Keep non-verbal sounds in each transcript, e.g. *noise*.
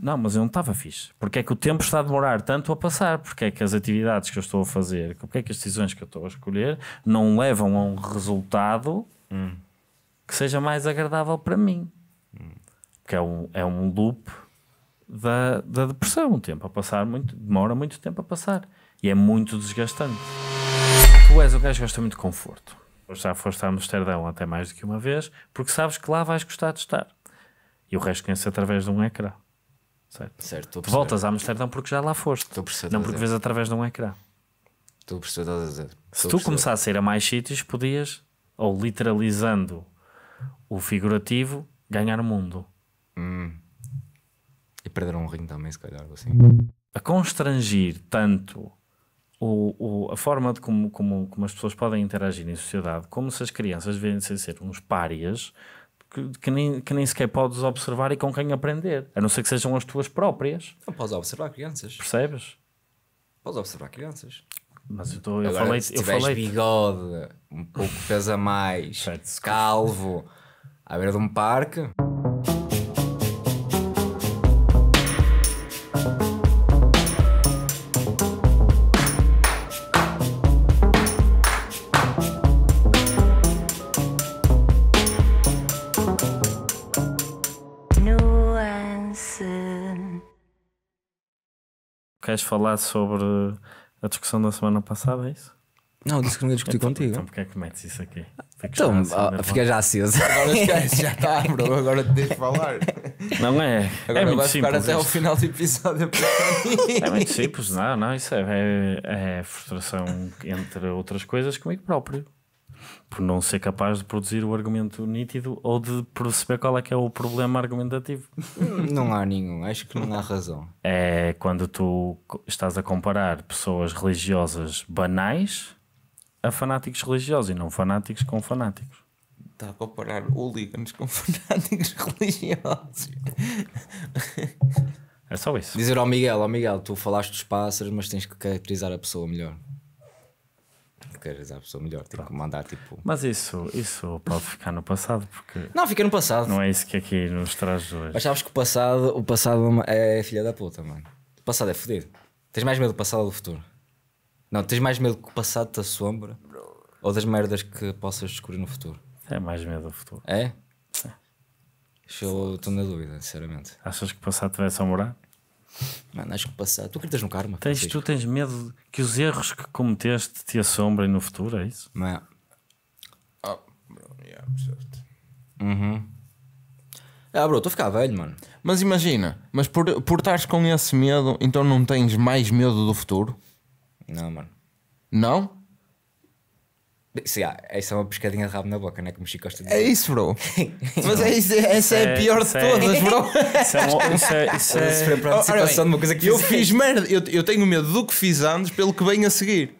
Não, mas eu não estava fixe. Porque é que o tempo está a demorar tanto a passar? Porque é que as atividades que eu estou a fazer, porque é que as decisões que eu estou a escolher não levam a um resultado hum. que seja mais agradável para mim? Hum. é um, é um loop da, da depressão. O tempo a passar muito, demora muito tempo a passar. E é muito desgastante. Tu és o gajo que gosta muito de conforto. Já foste a Amsterdão até mais do que uma vez, porque sabes que lá vais gostar de estar. E o resto conhece através de um ecrã. Certo. certo tu voltas a Amsterdão porque já lá foste. Não porque vês através de um ecrã. Estou a perceber, estás a dizer. Se tu começasses a ir a mais sítios, podias, ou literalizando o figurativo, ganhar o mundo. Hum. E perder um ringue também, se calhar, assim. A constrangir tanto o, o, a forma de como, como, como as pessoas podem interagir em sociedade, como se as crianças verem sem ser uns párias que, que, nem, que nem sequer podes observar e com quem aprender, a não ser que sejam as tuas próprias. Não podes observar crianças. Percebes? Podes observar crianças. Mas eu, tô, eu Agora, falei, se eu falei bigode, um pouco pesa mais, *laughs* calvo, à beira de um parque. queres falar sobre a discussão da semana passada, é isso? Não, disse que não ia discutir então, contigo. Então porquê é que metes isso aqui? então, já assim, ah, fica já aceso. Agora esquece, já está, bro. Agora te deixo falar. Não é. é agora é muito vai ficar simples até ao final do episódio. é muito simples, não, não. Isso é, é, é frustração, entre outras coisas, comigo próprio por não ser capaz de produzir o argumento nítido ou de perceber qual é que é o problema argumentativo. Hum, não há nenhum, acho que não há razão. É quando tu estás a comparar pessoas religiosas banais a fanáticos religiosos e não fanáticos com fanáticos. Está a comparar hooligans com *laughs* fanáticos religiosos. É só isso. Dizer ao Miguel, ao Miguel, tu falaste dos pássaros, mas tens que caracterizar a pessoa melhor de queiras à pessoa, melhor. Tem que mandar tipo. Mas isso, isso pode ficar no passado, porque. Não, fica no passado. Não é isso que aqui nos traz hoje. Mas sabes que o passado, o passado é, é filha da puta, mano. O passado é fodido. Tens mais medo do passado ou do futuro? Não, tens mais medo que o passado te assombra ou das merdas que possas descobrir no futuro? É mais medo do futuro. É? é. estou na dúvida, sinceramente. Achas que o passado te vai assombrar? Mano, acho que passado Tu acreditas no karma? Tens, tu tens medo que os erros que cometeste te assombrem no futuro, é isso? Não. Oh, ah, yeah, Uhum. Ah, bro, estou a ficar velho, mano. Mas imagina, mas por, por estares com esse medo, então não tens mais medo do futuro? Não, mano. Não? Sim, ah, essa é uma pescadinha de rabo na boca, não é como o Chico de é dizer. É isso, bro. *laughs* Mas é isso, é, essa é, a é- pior de todas, bro. Isso é, uma coisa que Eu fiz merda, eu, eu tenho medo do que fiz antes pelo que vem a seguir.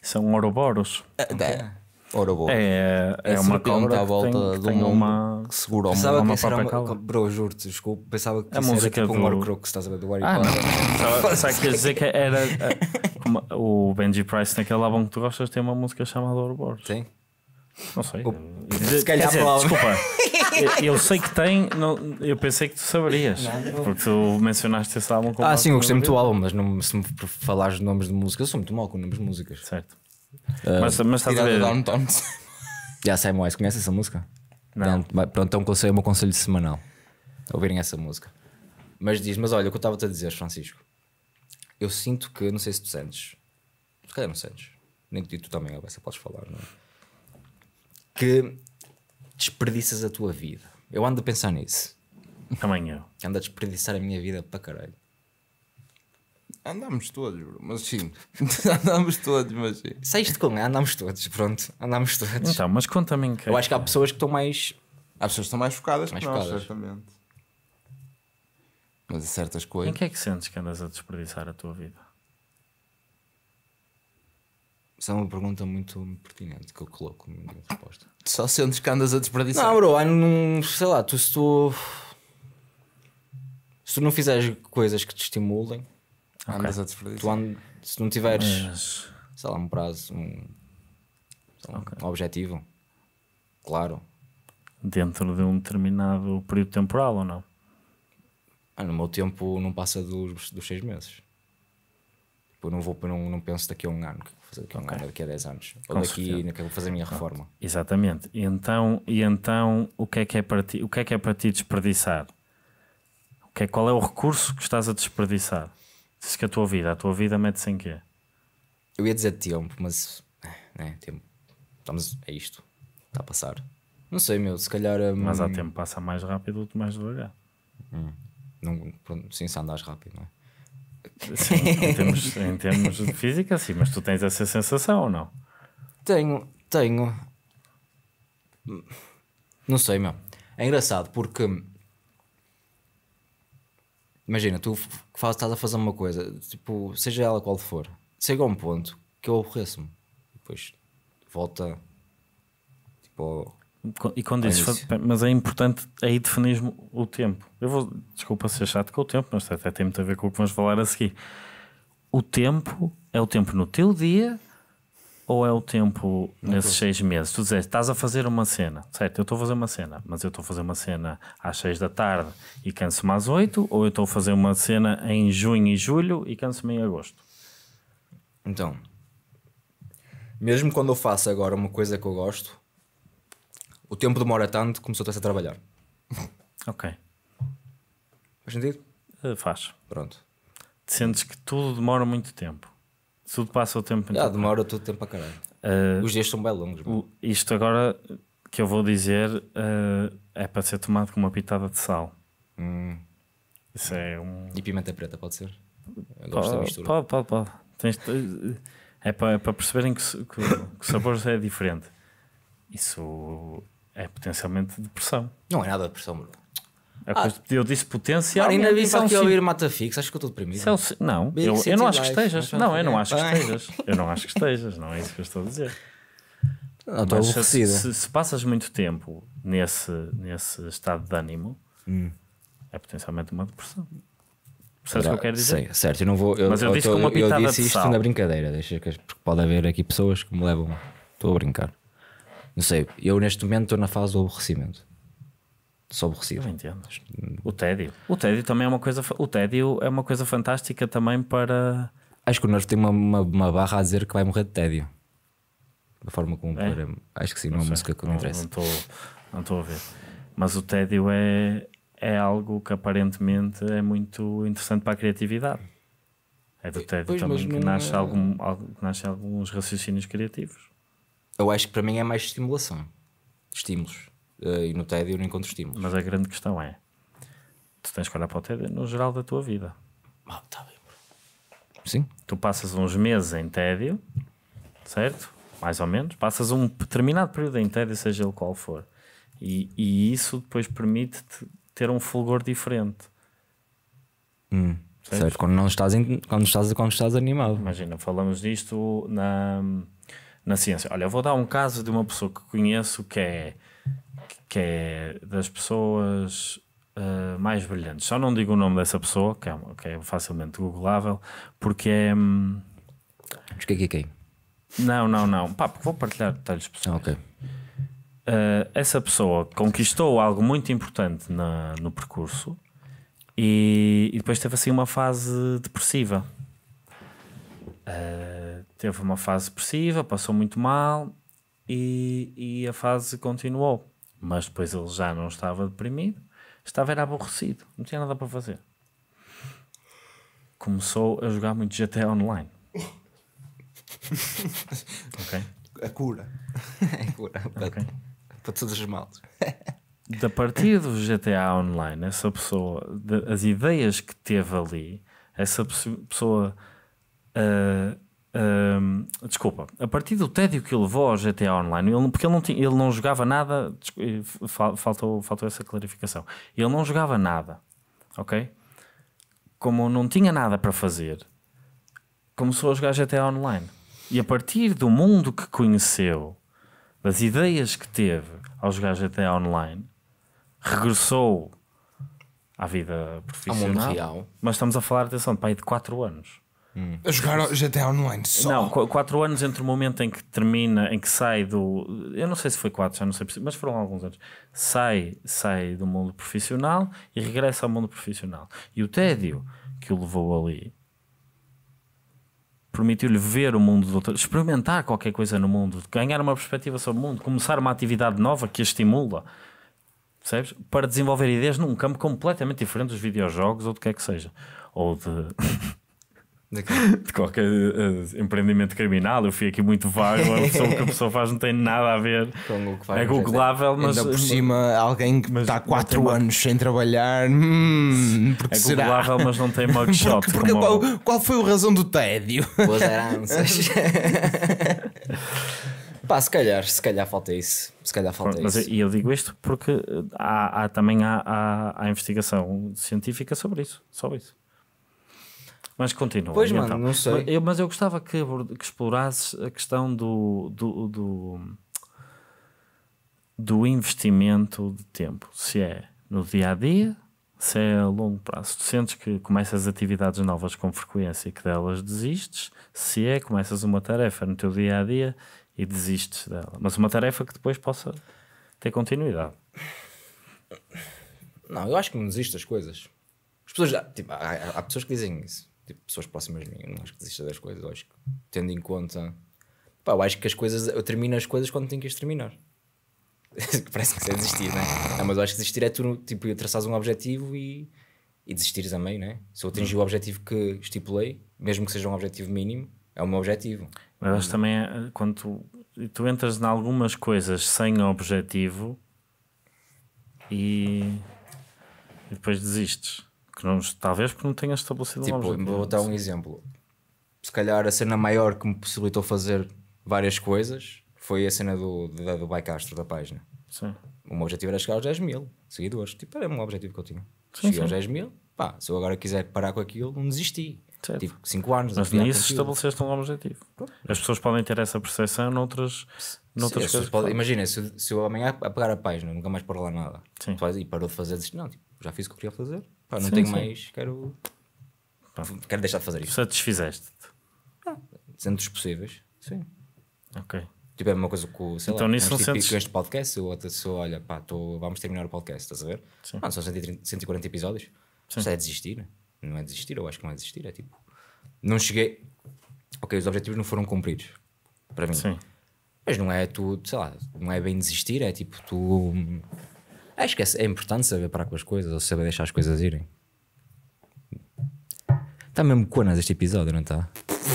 são oroboros Ouroboros. Ah, Ora boa. É, é, é uma compra à volta de um uma que segura uma, pensava uma que própria era uma, Bro, juro-te, desculpa, pensava que a música era tipo do... um Horcrux, estás a ver, do Harry ah, Potter. *laughs* Só, só quer dizer que era... Eh, como, o Benji Price naquele álbum que tu gostas tem uma música chamada Ouroboros. Tem? Não sei. O... Se calhar dizer, Desculpa. *laughs* eu, sei que tem, não, eu pensei que tu saberias. Não. Porque tu mencionaste esse álbum como. Ah, sim, eu gostei muito do álbum, mas não, se me falares de nomes de música, eu sou muito mau com nomes de músicas. Certo. Ah, mas, mas estás a ver. *laughs* Já sei mais, conhece essa música? Não. pronto, então conselho, é um conselho semanal. Ouvirem essa música. Mas diz, mas olha, o que eu estava-te a dizer, Francisco. Eu sinto que, não sei se tu sentes, se calhar não sentes, nem que tu também, Alessa, podes falar, não é? Que desperdiças a tua vida. Eu ando a pensar nisso. Também eu. Ando a desperdiçar a minha vida para caralho. Andámos todos, bro. mas sim. *laughs* andámos todos, mas sim. Saíste com, andámos todos, pronto, andámos todos. Então, mas conta-me em que. Eu acho que há pessoas que estão mais. Há pessoas que estão mais focadas mais que nós, focadas. certamente. Mas certas coisas. Em que é que sentes que andas a desperdiçar a tua vida? Isso é uma pergunta muito pertinente que eu coloco na minha resposta. Só sentes que andas a desperdiçar? Não, bro, sei lá, tu se tu. Se tu não fizeres coisas que te estimulem, Okay. Andas a desperdiçar. And... se não tiveres, Mas... sei lá, um prazo, um, lá, okay. um objetivo, claro. Dentro de um determinado período temporal ou não? Ah, no meu tempo não passa dos, dos seis meses. Tipo, não, vou, não, não penso daqui a um ano, é que vou fazer daqui a um okay. ano, daqui a dez anos. ou daqui, que vou fazer a minha reforma. Exatamente. E então, e então o, que é que é para ti, o que é que é para ti desperdiçar? O que é, qual é o recurso que estás a desperdiçar? Dizes que a tua vida, a tua vida mete-se em quê? Eu ia dizer tempo, mas. Né, tempo. Estamos. É isto. Está a passar. Não sei, meu. Se calhar. Hum... Mas há tempo passa mais rápido ou mais devagar. Hum. Não, sim, se andas rápido, não é? Sim, em, termos, em termos de física, sim, mas tu tens essa sensação ou não? Tenho, tenho. Não sei, meu. É engraçado porque Imagina, tu faz, estás a fazer uma coisa, tipo, seja ela qual for, chega a um ponto que eu aborreço-me. Depois volta. Tipo. E quando dizes, mas é importante aí definir o tempo. Eu vou, desculpa ser chato com o tempo, mas até tem muito a ver com o que vamos falar a seguir. O tempo é o tempo no teu dia ou é o tempo não nesses seis meses? Tu dizes, estás a fazer uma cena, certo? Eu estou a fazer uma cena, mas eu estou a fazer uma cena às seis da tarde e canso-me às oito, ou eu estou a fazer uma cena em junho e julho e canso-me em agosto? Então, mesmo quando eu faço agora uma coisa que eu gosto, o tempo demora tanto como se eu a trabalhar. Ok. Faz sentido? Eh, faz. Pronto. sentes que tudo demora muito tempo. Tudo passa o tempo. Ah, demora todo o tempo a caralho. Uh, Os dias são bem longos. O, isto agora que eu vou dizer uh, é para ser tomado com uma pitada de sal. Hum. Isso é um. E pimenta preta, pode ser? Eu gosto pode, da mistura. Pode, pode, pode. Tens, eh, é, para, é para perceberem que, que, que o sabor é diferente. Isso é potencialmente depressão. Não é nada depressão, bro. É ah, eu disse potencial. Ainda eu disse aqui ouvir Mata Fix, acho que eu estou deprimido. É não, eu, eu, não acho que estejas. Não, eu não acho que estejas. Eu não acho que estejas, não é isso que eu estou a dizer. Não, Mas se, se, se, passas muito tempo nesse, nesse estado de ânimo, hum. é potencialmente uma depressão. Percebes o que eu quero dizer? Sim, certo, eu não vou. Eu, Mas eu, eu disse, tô, uma eu disse isto na brincadeira, deixa, porque pode haver aqui pessoas que me levam. Estou a brincar. Não sei, eu neste momento estou na fase do aborrecimento sou aborrecido. Eu entendo. Hum. O tédio. O tédio também é uma coisa. O tédio é uma coisa fantástica também para. Acho que o Nervo tem uma, uma, uma, barra a dizer que vai morrer de tédio. Da forma como. É? Para... Acho que sim, não, é uma música que não, não interessa. Não estou a ver. Mas o tédio é, é algo que aparentemente é muito interessante para a criatividade. É do tédio pois, também que nasce, é... algum, algo, nasce alguns raciocínios criativos. Eu acho que para mim é mais estimulação. Estímulos uh, e no tédio não encontro estímulo. Mas a grande questão é: tu tens que olhar para o tédio no geral da tua vida. Ah, tá bem. Sim. Tu passas uns meses em tédio, certo? Mais ou menos. Passas um determinado período em tédio, seja ele qual for. E, e isso depois permite-te ter um fulgor diferente. Hum. Certo. certo? Quando não estás, quando estás, quando estás animado. Imagina, falamos disto na, na ciência. Olha, vou dar um caso de uma pessoa que conheço que é que é das pessoas uh, mais brilhantes. Só não digo o nome dessa pessoa, que é, que é facilmente googleável, porque é. Hum... Desquei é é quem? Não, não, não. Pá, vou partilhar detalhes pessoais. ok. Uh, essa pessoa conquistou algo muito importante na, no percurso e, e, depois teve assim uma fase depressiva. Uh, teve uma fase depressiva, passou muito mal e, e a fase continuou. Mas depois ele já não estava deprimido, estava era aborrecido, não tinha nada para fazer. Começou a jogar muito GTA Online. *laughs* ok? A cura. *laughs* a cura para, okay. para todos os males. *laughs* da partir do GTA Online, essa pessoa, de, as ideias que teve ali, essa pessoa uh, desculpa, a partir do tédio que levou ao GTA Online, ele, porque ele não, tinha, ele não jogava nada, eh, faltou, faltou essa clarificação. Ele não jogava nada, ok? Como não tinha nada para fazer, começou a jogar GTA Online. E a partir do mundo que conheceu, das ideias que teve ao jogar GTA Online, regressou à vida profissional. Ao mundo real. Mas estamos a falar, atenção, de pai de 4 anos. A jogar GTA Online só. Não, 4 anos entre o momento em que termina, em que sai do. Eu não sei se foi 4, já não sei, mas foram alguns anos. Sai, sai do mundo profissional e regressa ao mundo profissional. E o tédio que o levou ali permitiu-lhe ver o mundo experimentar qualquer coisa no mundo, ganhar uma perspectiva sobre o mundo, começar uma atividade nova que a estimula, percebes? Para desenvolver ideias num campo completamente diferente dos videojogos ou do que é que seja, ou de *laughs* *laughs* De, qualquer uh, empreendimento criminal, eu fui aqui muito vago, a pessoa, o que a pessoa faz não tem nada a ver. Com o que faz, é googlável, mas. Ainda por eh, cima, alguém que está há 4 anos sem trabalhar. Hum, porque é será? googlável, mas não tem *laughs* mugshot. Porque, porque qual, foi a razão do tédio? Boas *laughs* heranças. Pá, se calhar, se calhar falta isso. Se calhar falta Pronto, isso. E eu digo isto porque eh, há, há também há, há, há, investigação científica sobre isso, sobre isso. Mas continua. Pois, mano, então. não sei. Mas eu, mas eu gostava que, que explorasses a questão do, do, do, do investimento de tempo. Se é no dia a dia, se é a longo prazo. Tu sentes que começas atividades novas com frequência e que delas desistes, se é começas uma tarefa no teu dia a dia e desistes dela. Mas uma tarefa que depois possa ter continuidade. Não, eu acho que não desisto das coisas. As pessoas, tipo, há, há pessoas que dizem isso de tipo, pessoas próximas de mim. Eu não acho que desista das coisas. Eu acho que, tendo em conta. Pá, eu acho que as coisas. Eu termino as coisas quando tenho que as terminar. *laughs* Parece que isso é desistir, né? Não, mas eu acho que desistir é tu, tipo, traçares um objetivo e, e desistires a meio, né? Se eu atingir o uhum. objetivo que estipulei, mesmo que seja um objetivo mínimo, é o meu objetivo. Mas acho também, eh, quando tu, tu entras em algumas coisas sem objetivo e, e depois desistes. Que não, talvez porque não tenha estabelecido tipo, um objetivo. Vou dar um exemplo. Se calhar a cena maior que me possibilitou fazer várias coisas foi a cena do, da, do Baicastro, da página. Sim. O meu objetivo era chegar aos 10 mil seguidores. Tipo, era um objetivo que eu tinha. Cheguei aos 10 mil, pá, se eu agora quiser parar com aquilo, não desisti. Certo. Tive tipo, 5 anos. Mas nisso estabeleceste um objetivo. As pessoas podem ter essa percepção noutras, noutras sim, coisas. Pode, imagina, se, se eu amanhã apagar a página, nunca mais pôr lá nada, sim. e parou de fazer, disse, não, tipo, já fiz o que queria fazer, Pá, não sim, tenho sim. mais, quero. Pronto. Quero deixar de fazer isto. Satisfizeste-te. Ah, sendo dos possíveis, sim. Ok. Tipo, é uma coisa com, sei então, lá, nisso não tipo, sentes... com este podcast, eu outra pessoa, olha, pá, tô, vamos terminar o podcast, estás a ver? Sim. Não, ah, são 130, 140 episódios. Isto é desistir. Né? Não é desistir, eu acho que não é desistir. É tipo, não cheguei. Ok, os objetivos não foram cumpridos. Para mim. Sim. Mas não é tu, sei lá, não é bem desistir, é tipo, tu Acho que é, é importante saber parar com as coisas ou saber deixar as coisas irem. Está mesmo conas este episódio, não está?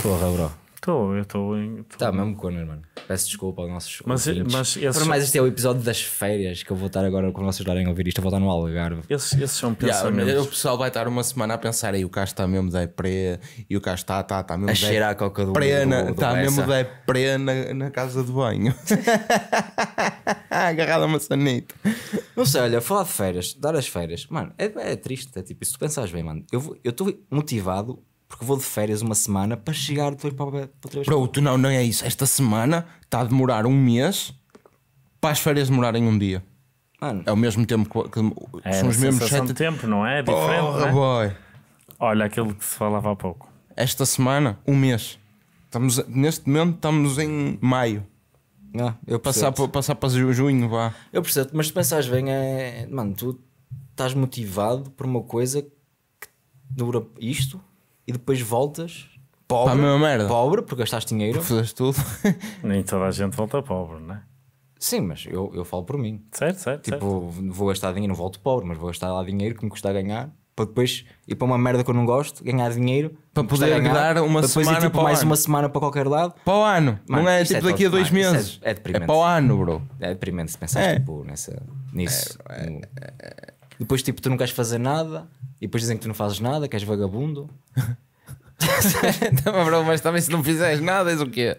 Porra, bro. Estou, eu estou em. Tô... Tá, mesmo conas, mano. Peço desculpa aos nossos. Mas, eh, ouvintes. mas esses... Por mais, este é o episódio das férias que eu vou estar agora com vocês darem a ouvir isto. Eu vou estar no Algarve. Esses, esses são pensamentos. Yeah, o pessoal vai estar uma semana a pensar aí o cá está mesmo da pré e o cá está, está, está mesmo. A cheirar a coca do prena, Está mesmo da pré na, na casa de banho. *laughs* Agarrado a maçaneta. Não sei, olha, falar de férias, dar as férias, mano, é, é triste. É tipo, se tu pensares bem, mano, eu estou motivado porque vou de férias uma semana para chegar depois para outra vez. Pronto, não, não é isso. Esta semana está a demorar um mês para as férias demorarem um dia. Mano. É o mesmo tempo que. é, são os mesmos sete... tempo, não é? É diferente. Oh, né? boy. Olha aquilo que se falava há pouco. Esta semana, um mês. Estamos, neste momento estamos em maio. Ah, eu passar, para, passar para junho, vá. Eu percebo, mas se pensares bem, é. Mano, tu estás motivado por uma coisa que dura isto e depois voltas pobre, para a mesma merda. pobre porque gastaste dinheiro. Porque fizeste tudo. *laughs* Nem toda a gente volta pobre, não é? Sim, mas eu, eu falo por mim. Certo, certo. Tipo, certo. vou gastar dinheiro, não volto pobre, mas vou gastar lá dinheiro que me custa a ganhar para depois ir para uma merda que eu não gosto, ganhar dinheiro para poder ganhar, dar uma para semana ir, tipo, para mais ano. uma semana para qualquer lado. Para o ano, Mano, não é tipo é daqui a dois é meses. É, é, deprimente. É para o ano, bro. É deprimente se pensar é. tipo, nessa, nisso. É, é, é depois, tipo, tu não queres fazer nada. E depois dizem que tu não fazes nada, que és vagabundo. mas também se não fizeres nada, és o quê?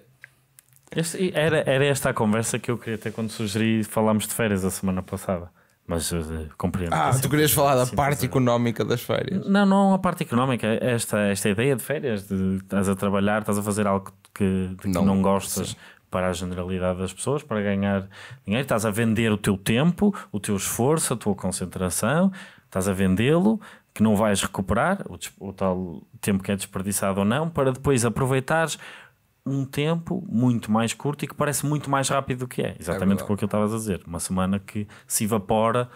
Este, era, era esta a conversa que eu queria ter quando sugeri falámos de férias a semana passada. Mas uh, compreendo. Ah, tu querias falar da parte económica das férias? Não, não a parte económica. É esta, esta ideia de férias, de estás a trabalhar, estás a fazer algo que, de que não, não gostas, sim para a generalidade das pessoas, para ganhar dinheiro. Estás a vender o teu tempo, o teu esforço, a tua concentração, estás a vendê-lo, que não vais recuperar, o, o, tal tempo que é desperdiçado ou não, para depois aproveitares um tempo muito mais curto e que parece muito mais rápido do que é. é Exatamente é com o que eu estavas a dizer. Uma semana que se evapora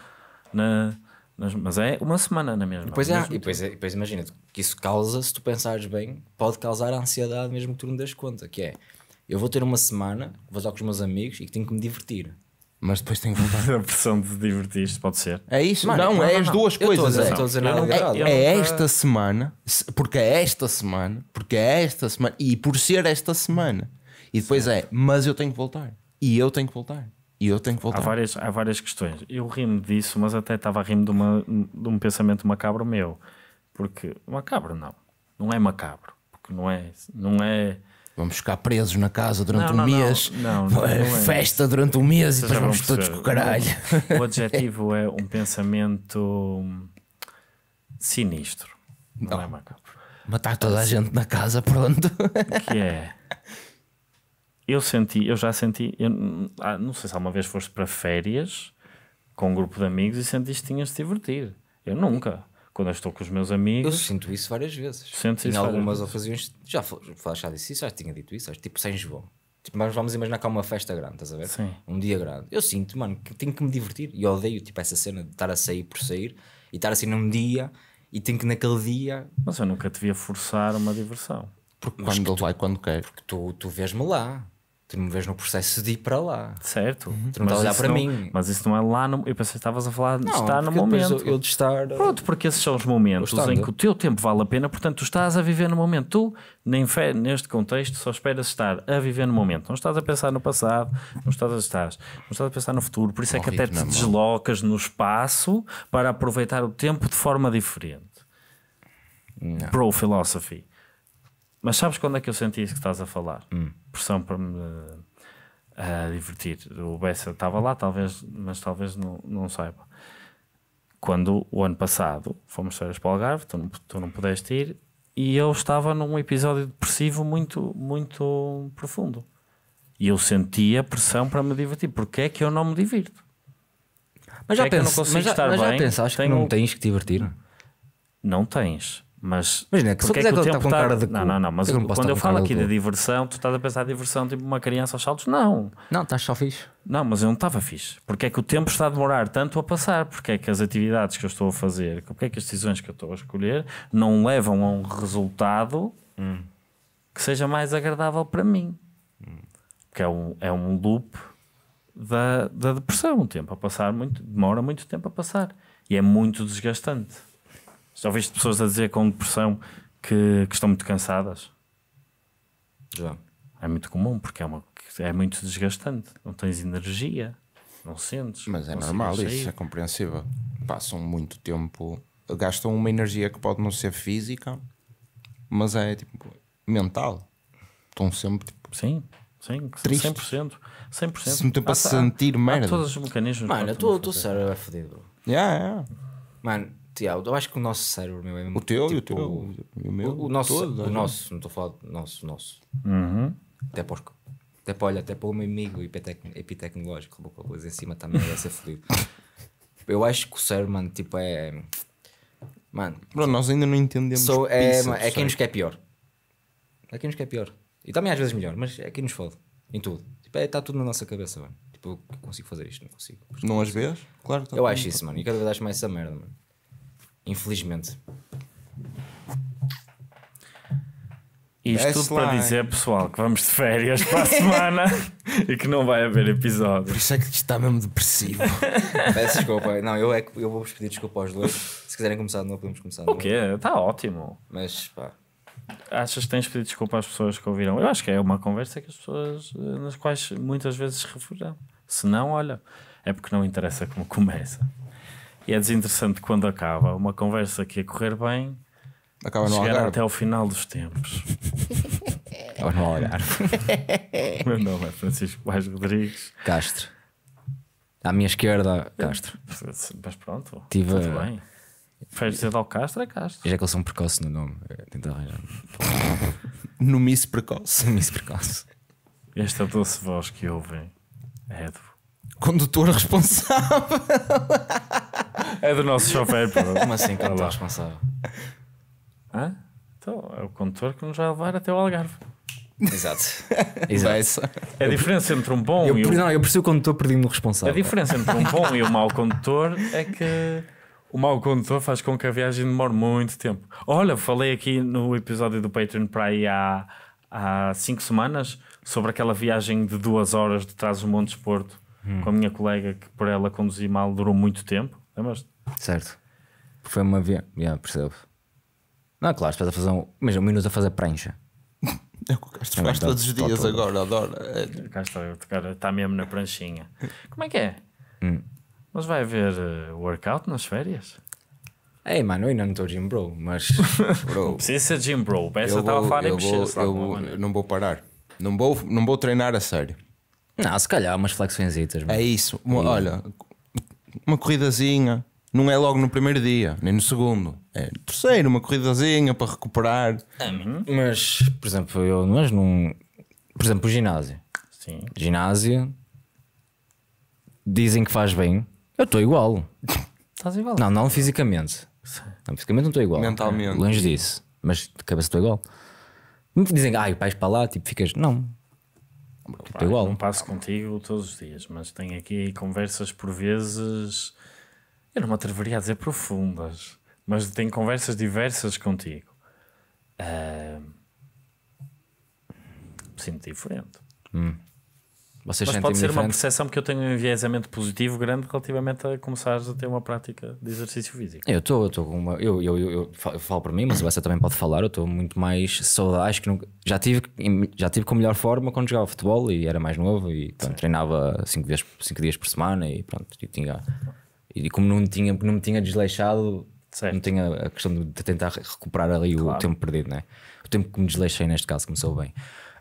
na, mas é uma semana na é mesma. É, pois é, e depois, é, depois imagina que isso causa, se tu pensares bem, pode causar ansiedade mesmo que tu não des conta, que é eu vou ter uma semana, vou estar com os meus amigos e que tenho que me divertir. Mas depois tenho que voltar da *laughs* pressão de divertir-se, pode ser. É isso, Mano, não, não, é não, as duas coisas. Eu a dizer, não. Estou é, é, esta semana, porque é esta semana, porque é esta semana, e por ser esta semana. E depois é, certo. é, mas eu tenho que voltar, e eu tenho que voltar, e eu tenho que voltar. Há várias, há várias questões. Eu rimo disso, mas até estava a rir de, uma, de um pensamento macabro meu. Porque, macabro não, não é macabro. Porque não é, não é Vamos ficar presos na casa durante não, um não, mês, não, é festa durante um mês Vocês e depois vamos todos com o caralho. O adjetivo é um pensamento sinistro, não, é macabro? Matar toda a gente na casa, pronto. Que é. Eu senti, eu já senti, eu, ah, não sei se alguma vez foste para férias com um grupo de amigos e sentiste que tinhas de divertir. Eu nunca quando eu estou com os meus amigos. Eu sinto isso várias vezes. Sinto em algumas ocasiões, já, já disse isso, já tinha dito isso, tipo sem João. Tipo, mas vamos imaginar que há uma festa grande, estás a ver? Sim. Um dia grande. Eu sinto, mano, que tenho que me divertir. E odeio, tipo, essa cena de estar a sair por sair e estar assim num dia e tenho que naquele dia. Mas eu nunca te via forçar uma diversão. Porque mas quando ele tu, vai, quando quer. Porque tu, tu vês-me lá tu me vês no processo de ir para lá. Certo. Tu não mas estás a olhar para não, mim. Mas isso não é lá no. Eu pensei que estavas a falar de não, estar no momento. Eu, eu de estar. Eh, Pronto, porque esses são os momentos em que o teu tempo vale a pena, portanto, tu estás a viver no momento. Tu, nem fé, neste contexto, só esperas estar a viver no momento. Não estás a pensar no passado, não estás a estar, não estás a pensar no futuro. Por isso é que até te deslocas no espaço para aproveitar o tempo de forma diferente. Pro philosophy. Mas sabes quando é que eu senti isso que estás a falar? Hum. Pressão para me uh, divertir. O Bessa estava lá, talvez, mas talvez não, não saiba. Quando o ano passado fomos férias para o Algarve, tu não, tu não pudeste ir, e eu estava num episódio depressivo muito, muito profundo. E eu sentia pressão para me divertir. Porquê é que eu não me divirto? Mas já, é mas já, mas já que não tens que divertir? Não tens. Mas imagina é que é que o tempo cara de. Não, não, não. Mas quando eu falo aqui de diversão, tu estás a pensar diversão tipo uma criança aos saltos? Não. Não, estás só fixe. Não, mas eu não estava fixe. Porque é que o tempo está a demorar tanto a passar? Porque é que as atividades que eu estou a fazer, porque é que as decisões que eu estou a escolher não levam a um resultado hum. que seja mais agradável para mim? Hum. Porque é um, é um loop da, da depressão. O tempo a passar muito, demora muito tempo a passar. E é muito desgastante. Já ouviste pessoas a dizer com depressão que, que estão muito cansadas? Já. É muito comum, porque é, uma, é muito desgastante. Não tens energia, não sentes. Mas é normal, sair. isso é compreensível. Passam muito tempo, gastam uma energia que pode não ser física, mas é tipo mental. Estão sempre tipo. Sim. Sim, Triste. 100%. 100%. Se me tem para sentir há, merda. Há todos os mecanismos. Mano, o teu cérebro é fodido. Yeah, yeah. Mano, Tiago, eu acho que o nosso cérebro meu, é O teu tipo, e o tipo, teu. O, o meu. O, nosso, todo, o né? nosso, não estou a falar do nosso, nosso. Uhum. Até para, até para, olha, até para o meu amigo epitecnológico, vou pôr em cima também, vai ser fodido. *laughs* Eu acho que o cérebro, mano, tipo, é. Mano. Bro, nós ainda não entendemos. So, é, é quem nos quer pior. É quem nos quer pior. E também às vezes melhor, mas é quem nos fode. Em tudo. Tipo, está é, tudo na nossa cabeça, mano. Tipo, eu consigo fazer isto, não consigo. Não, às vezes Claro que tá Eu acho isso, mano. E cada vez acho mais essa merda, mano. Infelizmente. Isto tudo para dizer, pessoal, que vamos de férias para a *laughs* semana e que não vai haver episódio. Por isso é que está mesmo depressivo. *laughs* Peço desculpa. Não, eu, é, eu vou-vos pedir desculpa aos dois. Se quiserem começar não podemos começar de O quê? Está ótimo. Mas pá. Achas que tens de pedir desculpa às pessoas que ouviram? Eu acho que é uma conversa que as pessoas, eh, nas quais muitas vezes se refugiam. Se não, olha, é porque não interessa como começa. E é desinteressante quando acaba uma conversa que a correr bem acaba no chegar Algarve. até ao final dos tempos. *laughs* acaba no Algarve. *laughs* Meu nome é Francisco Vaz Rodrigues. Castro. À minha esquerda, Castro. Mas pronto, Tive... tudo bem. Fez dizer ao Castro é Castro. Já que eles são precoce no nome, tenta arranjar. *laughs* no Miss Precoce. Miss Precoce. Esta doce voz que ouvem é do condutor responsável. É do nosso chofer, pô. Como assim é que não está responsável? Hã? Então, é o condutor que nos vai levar até o Algarve. Exato. *laughs* Exato. É a diferença entre um bom eu, e um. Não, eu percebo o condutor perdido no responsável. A diferença entre um bom e um mau condutor é que o mau condutor faz com que a viagem demore muito tempo. Olha, falei aqui no episódio do Patreon para aí há, há cinco semanas sobre aquela viagem de duas horas de trás do Monte Esporto hum. com a minha colega que por ela conduzir mal durou muito tempo. Lembras? Certo. Porque foi uma via. Yeah, percebo. Não, claro, estás a fazer um. Imagina, um minuto a fazer prancha. *laughs* É o que o Castro faz então, todos os tá dias agora, adoro. É- o Castro está mesmo na pranchinha. Como é que é? Hum. Mas vai haver eh, workout nas férias? Ei, mano, eu ainda não estou gym bro, mas. *laughs* Bro, precisa ser gym bro, pensa estava a falar em mexer. Eu vou, não vou parar. Não vou, não vou treinar a sério. Não, se calhar umas flexões. É isso. Hum. Olha, uma corridazinha. Não é logo no primeiro dia, nem no segundo. É no terceiro, uma corridazinha para recuperar. É, mas, por exemplo, eu mas não. Por exemplo, o ginásio. Sim. Ginásio. Dizem que faz bem. Eu estou igual. Estás igual. Não, não fisicamente. Não, fisicamente não estou igual. Mentalmente. Longe disso. Mas de cabeça estou igual. Dizem, ah, vais para lá, tipo, ficas. Não, porque igual. Não passo contigo todos os dias, mas tenho aqui conversas por vezes. Eu não me atreveria a dizer profundas, mas tenho conversas diversas contigo. Uh, sinto diferente. Hum. Vocês Mas pode ser diferente? uma percepção que eu tenho um enviesamento positivo grande relativamente a começares a ter uma prática de exercício físico. Eu estou, eu estou com uma. Eu, eu, eu, eu, falo para mim, mas o também pode falar. Eu estou muito mais saudável. Acho que nunca, já, tive, já tive com melhor forma quando jogava futebol e era mais novo e então, treinava 5 cinco, cinco dias por semana e pronto. E, tinha, e como não, tinha, não me tinha desleixado, certo. não tinha a questão de tentar recuperar ali claro. o tempo perdido, né? O tempo que me desleixei neste caso começou bem.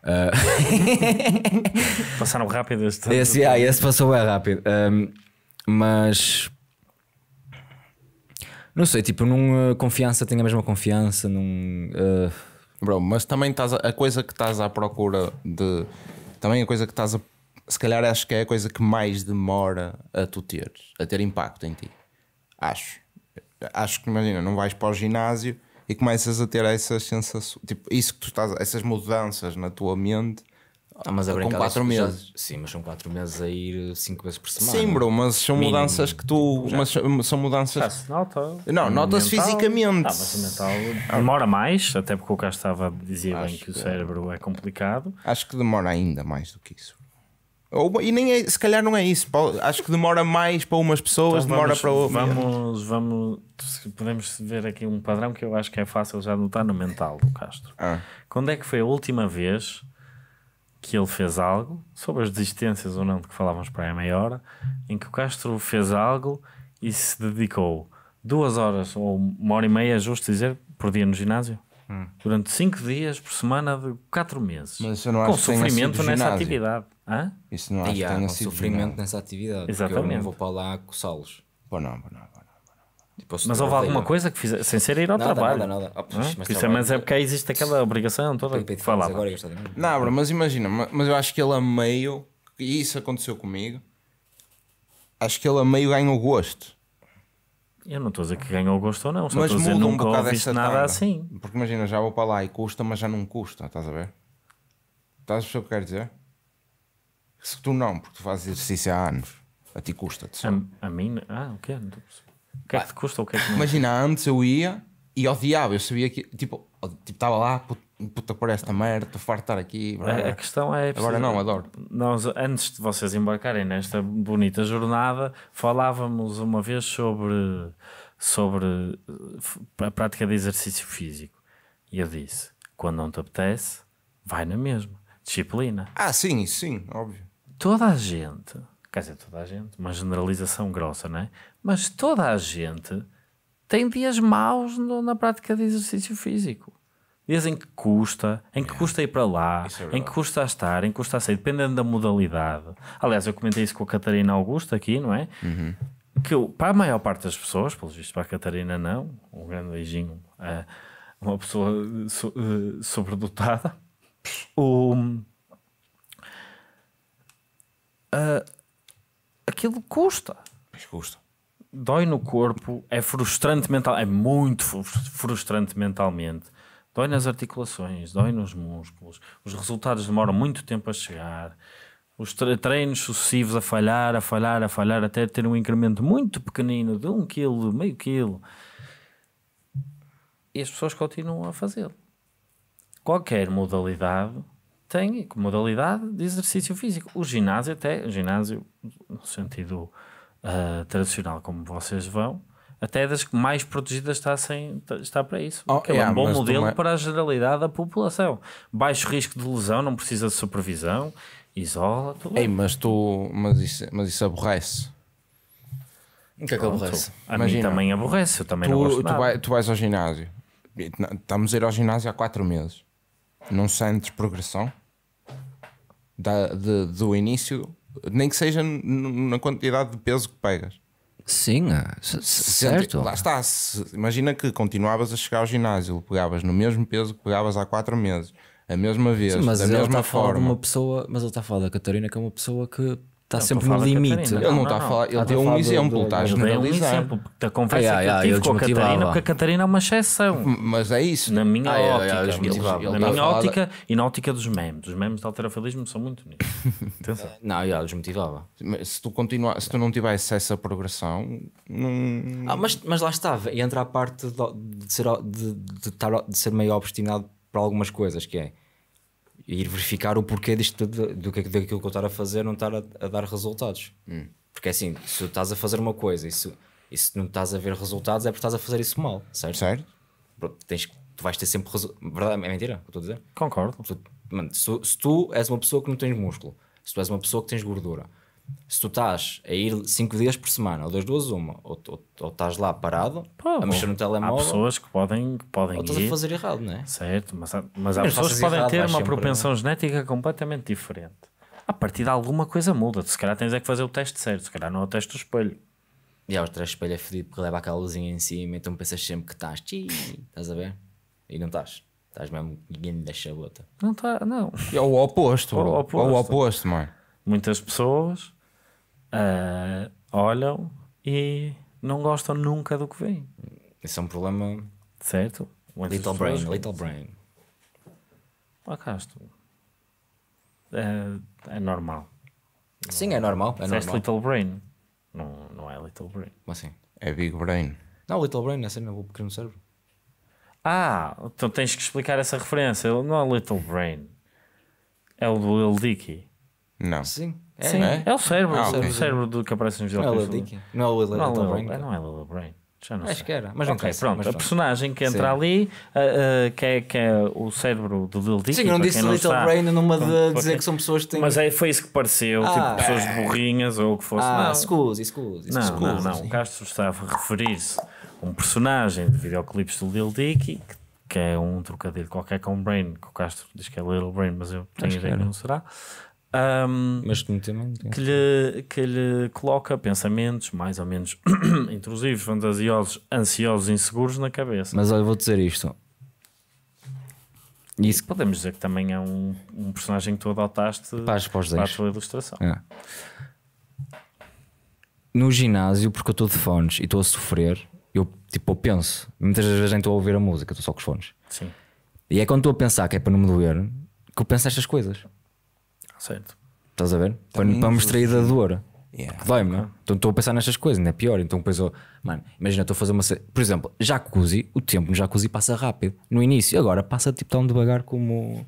Uh... *laughs* Passaram rápido este. Esse, ah, esse passou bem rápido. mas. Não sei, tipo, não ah, confiança, tenho a mesma confiança, num. Uh... Bro, mas também estás a, a coisa que estás à procura de. Também a coisa que estás a. Se calhar acho que é a coisa que mais demora a tu teres, a ter impacto em ti. Acho. Acho que, imagina, não vais para o ginásio e começas a ter essas sensações, tipo, isso que tu estás, essas mudanças na tua mente. Ah, mas a com 4 meses. Já, sim, mas são 4 meses a ir 5 vezes por semana. Sim, bro, mas são Mínimo. mudanças que tu. Tipo, mas são mudanças. se nota. Não, notas fisicamente. Ah, mas o mental demora mais, até porque o cá estava dizia Acho bem que, que o é. cérebro é complicado. Acho que demora ainda mais do que isso. Ou, e nem é, se calhar não é isso. Acho que demora mais para umas pessoas, então vamos, demora para outras. Vamos, vamos, podemos ver aqui um padrão que eu acho que é fácil já notar no mental do Castro. Ah. Quando é que foi a última vez que ele fez algo, sobre as desistências ou não de que falávamos para a meia hora, em que o Castro fez algo e se dedicou duas horas ou uma hora e meia, é justo dizer, por dia no ginásio? Hum. Durante cinco dias por semana de quatro meses. com sofrimento nessa atividade. Isso não acho e que um tenha sido sofrimento nessa atividade. Exatamente. Porque eu não vou para lá coçá-los. Pô, não, pô, não, Tipo, mas houve alguma eu... coisa que fiz sem ser ir ao nada, trabalho. Nada, nada. Oh, mas, é mas é porque aí existe aquela obrigação toda que falava. Agora é Não, bro, mas imagina, mas eu acho que ele a meio, e isso aconteceu comigo, acho que ele a meio ganha o gosto. Eu não estou a dizer que ganha o gosto ou não, só mas estou a dizer nunca nada assim. Porque imagina, já vou para lá e custa, mas já não custa, estás a ver? Estás a ver o que quero dizer? Se tu não, porque tu fazes exercício há anos, a ti custa-te. A, a, mim? Ah, o que O que é que te custa? O que é que não? Imagina, antes eu ia e odiava, eu sabia que, tipo, tipo estava lá, puta, por esta merda, estou farto estar aqui. A, questão é. é Agora não, adoro. Nós, antes de vocês embarcarem nesta bonita jornada, falávamos uma vez sobre, sobre a prática de exercício físico. E eu disse: quando não te apetece, vai na mesma. Disciplina. Ah, sim, sim, óbvio toda a gente, quer dizer, toda a gente, uma generalização grossa, não é? Mas toda a gente tem dias maus no, na prática de exercício físico. Dias em que custa, em que yeah. custa ir para lá, é em que custa estar, em que custa sair, dependendo da modalidade. Aliás, eu comentei isso com a Catarina Augusta aqui, não é? Uhum. Que para a maior parte das pessoas, pelos vistos para a Catarina não, um grande beijinho uma pessoa eh, sobredotada, o uh, aquilo custa. Mas custa. Dói no corpo, é frustrante mental, é muito frustrante mentalmente. Dói nas articulações, dói nos músculos. Os resultados demoram muito tempo a chegar. Os treinos sucessivos a falhar, a falhar, a falhar, até ter um incremento muito pequenino de um quilo, meio quilo. E as pessoas continuam a fazê-lo. Qualquer modalidade tem modalidade de exercício físico. O ginásio, até, o ginásio, no sentido uh, tradicional, como vocês vão, até é das mais protegidas está, sem, tá, está para isso. Oh, que é um bom modelo para a generalidade da população. Baixo risco de lesão, não precisa de supervisão, isola, tudo. Ei, mas tu mas isso, mas isso aborrece. O que é que aborrece? A Imagina, mim também aborrece, eu também tu, não gosto tu, vai, tu vais ao ginásio. Estamos a ir ao ginásio há 4 meses. Não sentes progressão? da, de, do início, nem que seja na quantidade de peso que pegas. Sim, ah, certo. Lá está. imagina que continuavas a chegar ao ginásio, pegavas no mesmo peso que pegavas há quatro meses, a mesma vez, Sim, mas da mesma forma. uma pessoa, mas ele está a falar da Catarina, que é uma pessoa que Está sempre no limite. Ele não está a falar, ele deu um exemplo, está a generalizar. um exemplo, da conversa ai, que eu tive com a Catarina, porque a Catarina é uma exceção. Mas é isso. Na minha ótica. na tá minha ótica e na ótica dos memes. Os memes de Alterafilismo são muito nisso. *laughs* Eh, não, já, desmotivava. Se tu, continua, se tu não tiver acesso à progressão... Não... Ah, mas, mas lá está, entra a parte de, ser, de, de, de ser meio obstinado para algumas coisas, que é ir verificar o porquê disto, do, é que, daquilo que eu estar a fazer não estar a, a dar resultados. Hum. Porque é assim, se tu estás a fazer uma coisa e se, e se, não estás a ver resultados é porque estás a fazer isso mal, certo? Certo. Tens, tu vais ter sempre Verdade, é mentira o que estou a dizer? Concordo. Tu, mano, se, se, tu és uma pessoa que não tens músculo, se tu és uma pessoa que tens gordura, se tu estás a ir 5 dias por semana, ou das duas, uma, ou, ou, ou estás lá parado Pô, a mexer no telemóvel. Há pessoas que podem, que podem ou estás ir. a fazer errado, não é? Certo, mas há, mas há pessoas que podem errado, ter uma propensão genética completamente diferente. A partir de alguma coisa muda. Se calhar tens é que fazer o teste certo, se calhar não é o teste do espelho. E ao teste do espelho é fedido porque leva aquela luzinha em cima, então pensas sempre que estás, tchim, estás a ver? E não estás. Estás mesmo guindo da chabota. Não está, não. É o oposto, é bro. É o oposto. É o oposto, mano. Muitas pessoas uh, olham e não gostam nunca do que vem Isso é um problema. Certo? little brain, little brain. Lá é, é, normal. Sim, é normal. É normal. little brain. Não, não é little brain. mas sim É big brain. Não, little brain é assim, é o pequeno cérebro. Ah, então tens que explicar essa referência. Não é little brain. É o do Lil Dicky. Não. Sim. É, Sim, é? é o cérebro, ah, o okay. cérebro do que aparece no é é tá Não é Lil Dickie. Não é o Little Brain? Não é Lil Brain. Já não Acho sei. que era, mas não pronto, mas A personagem que entra Sim. ali, uh, uh, que, é, que é o cérebro do Lil Dicky. Sim, não disse não Little está, Brain numa de porque... dizer que são pessoas que têm. Mas aí foi isso que pareceu, tipo, ah, tipo pessoas burrinhas ou o que fosse. Ah, excuse, excuse. Não, excuse, não, não. O Castro estava a referir-se a um personagem de videoclipes do Lil Dicky que que é um trocadilho qualquer com Brain, que o Castro diz que é Little Brain, mas eu tenho Acho ideia que não será. Um, mas que, que, lhe, que lhe coloca pensamentos mais ou menos *clears throat* intrusivos, fantasiosos, ansiosos, inseguros na cabeça. Mas olha, vou dizer isto. Isso... Podemos dizer que também é um, um personagem que tu adotaste para, para a tua ilustração. É. No ginásio, porque eu estou de fones e estou a sofrer, eu tipo eu penso, muitas vezes nem estou a ouvir a música, estou só com os fones. Sim. E é quando estou a pensar que é para não me doer que eu penso estas coisas. Certo. Estás a ver? Para, para me extrair da dor. Yeah. me não Então estou a pensar nestas coisas, não é pior. Então depois eu, mano, imagina, estou a fazer uma. Por exemplo, jacuzzi, o tempo no jacuzzi passa rápido no início, agora passa tipo tão devagar como.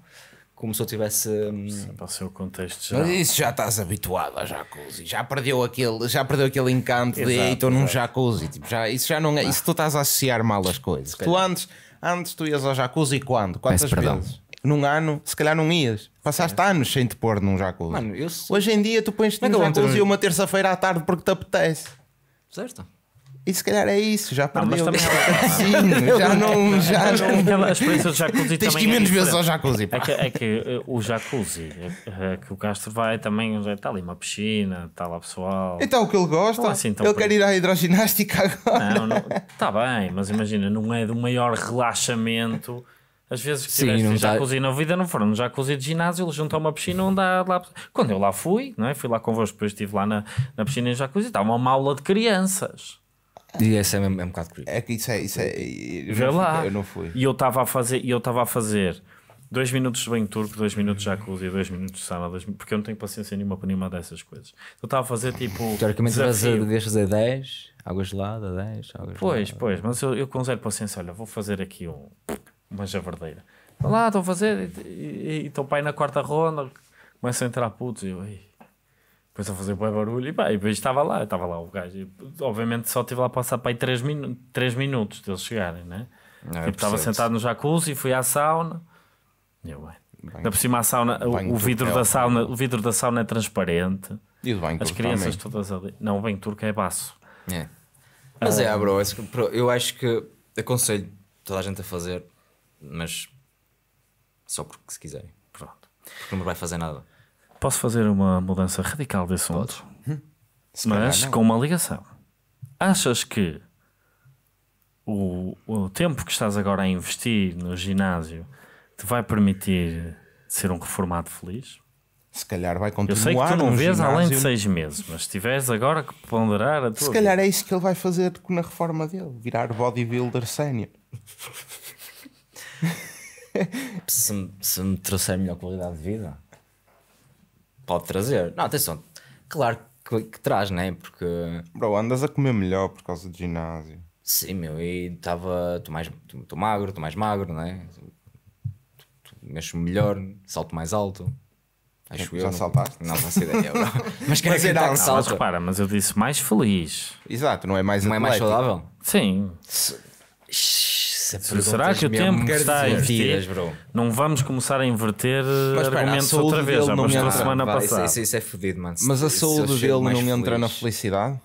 Como se eu tivesse. Hum, é para o seu contexto já. Mas isso já estás habituado a jacuzzi. Já perdeu aquele, já perdeu aquele encanto Exato, de estou num jacuzzi. Tipo, já, isso já não é. Isso tu estás a associar mal as coisas. Tu antes, antes tu ias ao jacuzzi quando? Quantas Peço vezes? Perdão num ano, se calhar não ias. Passaste é. anos sem te pôr num jacuzzi. Mano, eu... Hoje em dia tu pões-te é num jacuzzi uma terça-feira à tarde porque te apetece. Certo. E se calhar é isso, já ah, perdeu. Não, mas também... É Sim, *laughs* já não. Já não... A experiência do jacuzzi Tens que ir é menos é vezes ao eh, jacuzzi. É que, é que, o jacuzzi, é que o Castro vai também, está ali uma piscina, está lá pessoal. Então o que ele gosta, assim, ele quer ir à hidroginástica agora. Não, não, está bem, mas imagina, não é do maior relaxamento as vezes que Sim, tiveste não jacuzzi na vida não foram no jacuzzi de ginásio, junto a uma piscina onde há lá. Quando eu lá fui, não é? fui lá convosco, depois estive lá na, na piscina em jacuzzi, estava uma aula de crianças. E esse é, é um bocado creepy. É que isso é. Isso é eu, Vê lá. eu não fui. E eu estava a fazer. Eu estava a fazer dois minutos de banho turco, dois minutos de jacuzzi, dois minutos de sauna, dois, porque eu não tenho paciência nenhuma para nenhuma dessas coisas. Eu estava a fazer tipo. Teoricamente devias fazer 10, água gelada, 10, água Pois, gelada. pois, mas eu, eu com zero paciência, olha, vou fazer aqui um uma javardeira. É estão tá. lá, estão a fazer, e estão para aí na quarta ronda, começam a entrar putos, e eu, depois a fazer bem barulho, e pá, e depois estava lá, estava lá o gajo, e, obviamente só estive lá a passar para aí 3, minu 3 minutos deles chegarem, né? É, tipo, estava sentado no jacuzzi, fui à sauna, e eu, bem, na por cima a sauna, o, o vidro da é sauna, o vidro da sauna é transparente. E o banho As crianças também. todas ali. Não, o banho turco é baço. É. Mas ah, é, bro, eu acho que aconselho toda a gente a fazer mas só porque se quiserem. Pronto. Porque não vai fazer nada. Posso fazer uma mudança radical de assunto, hum. mas com uma ligação. Achas que o, o tempo que estás agora a investir no ginásio te vai permitir ser um reformado feliz? Se calhar vai continuar. Eu sei que tu não vês ginásio... além de seis meses, mas se tiveres agora que ponderar a tua. Se calhar vida. é isso que ele vai fazer na reforma dele: virar bodybuilder sénior. *laughs* se, se me trouxer melhor qualidade de vida, pode trazer. Não, atenção, claro que, que traz, é? Porque. Bro, andas a comer melhor por causa do ginásio. Sim, meu, e estava. Estou mais. magro, estou mais magro, né? Mexo melhor, salto mais alto. É Acho que, eu. saltaste? Não, não faço ideia. Bro. *laughs* mas quem é que salto? Tá salta? Mas repara, mas eu disse mais feliz. Exato, não é mais Não atlético. é mais saudável? Sim. S é será que o tempo que está a investir? Não vamos começar a inverter mas, pera, a outra vez, já mostrou semana vai, é- passada. Isso, é- isso é fodido, mano. Mas a saúde dele não feliz. entra na felicidade?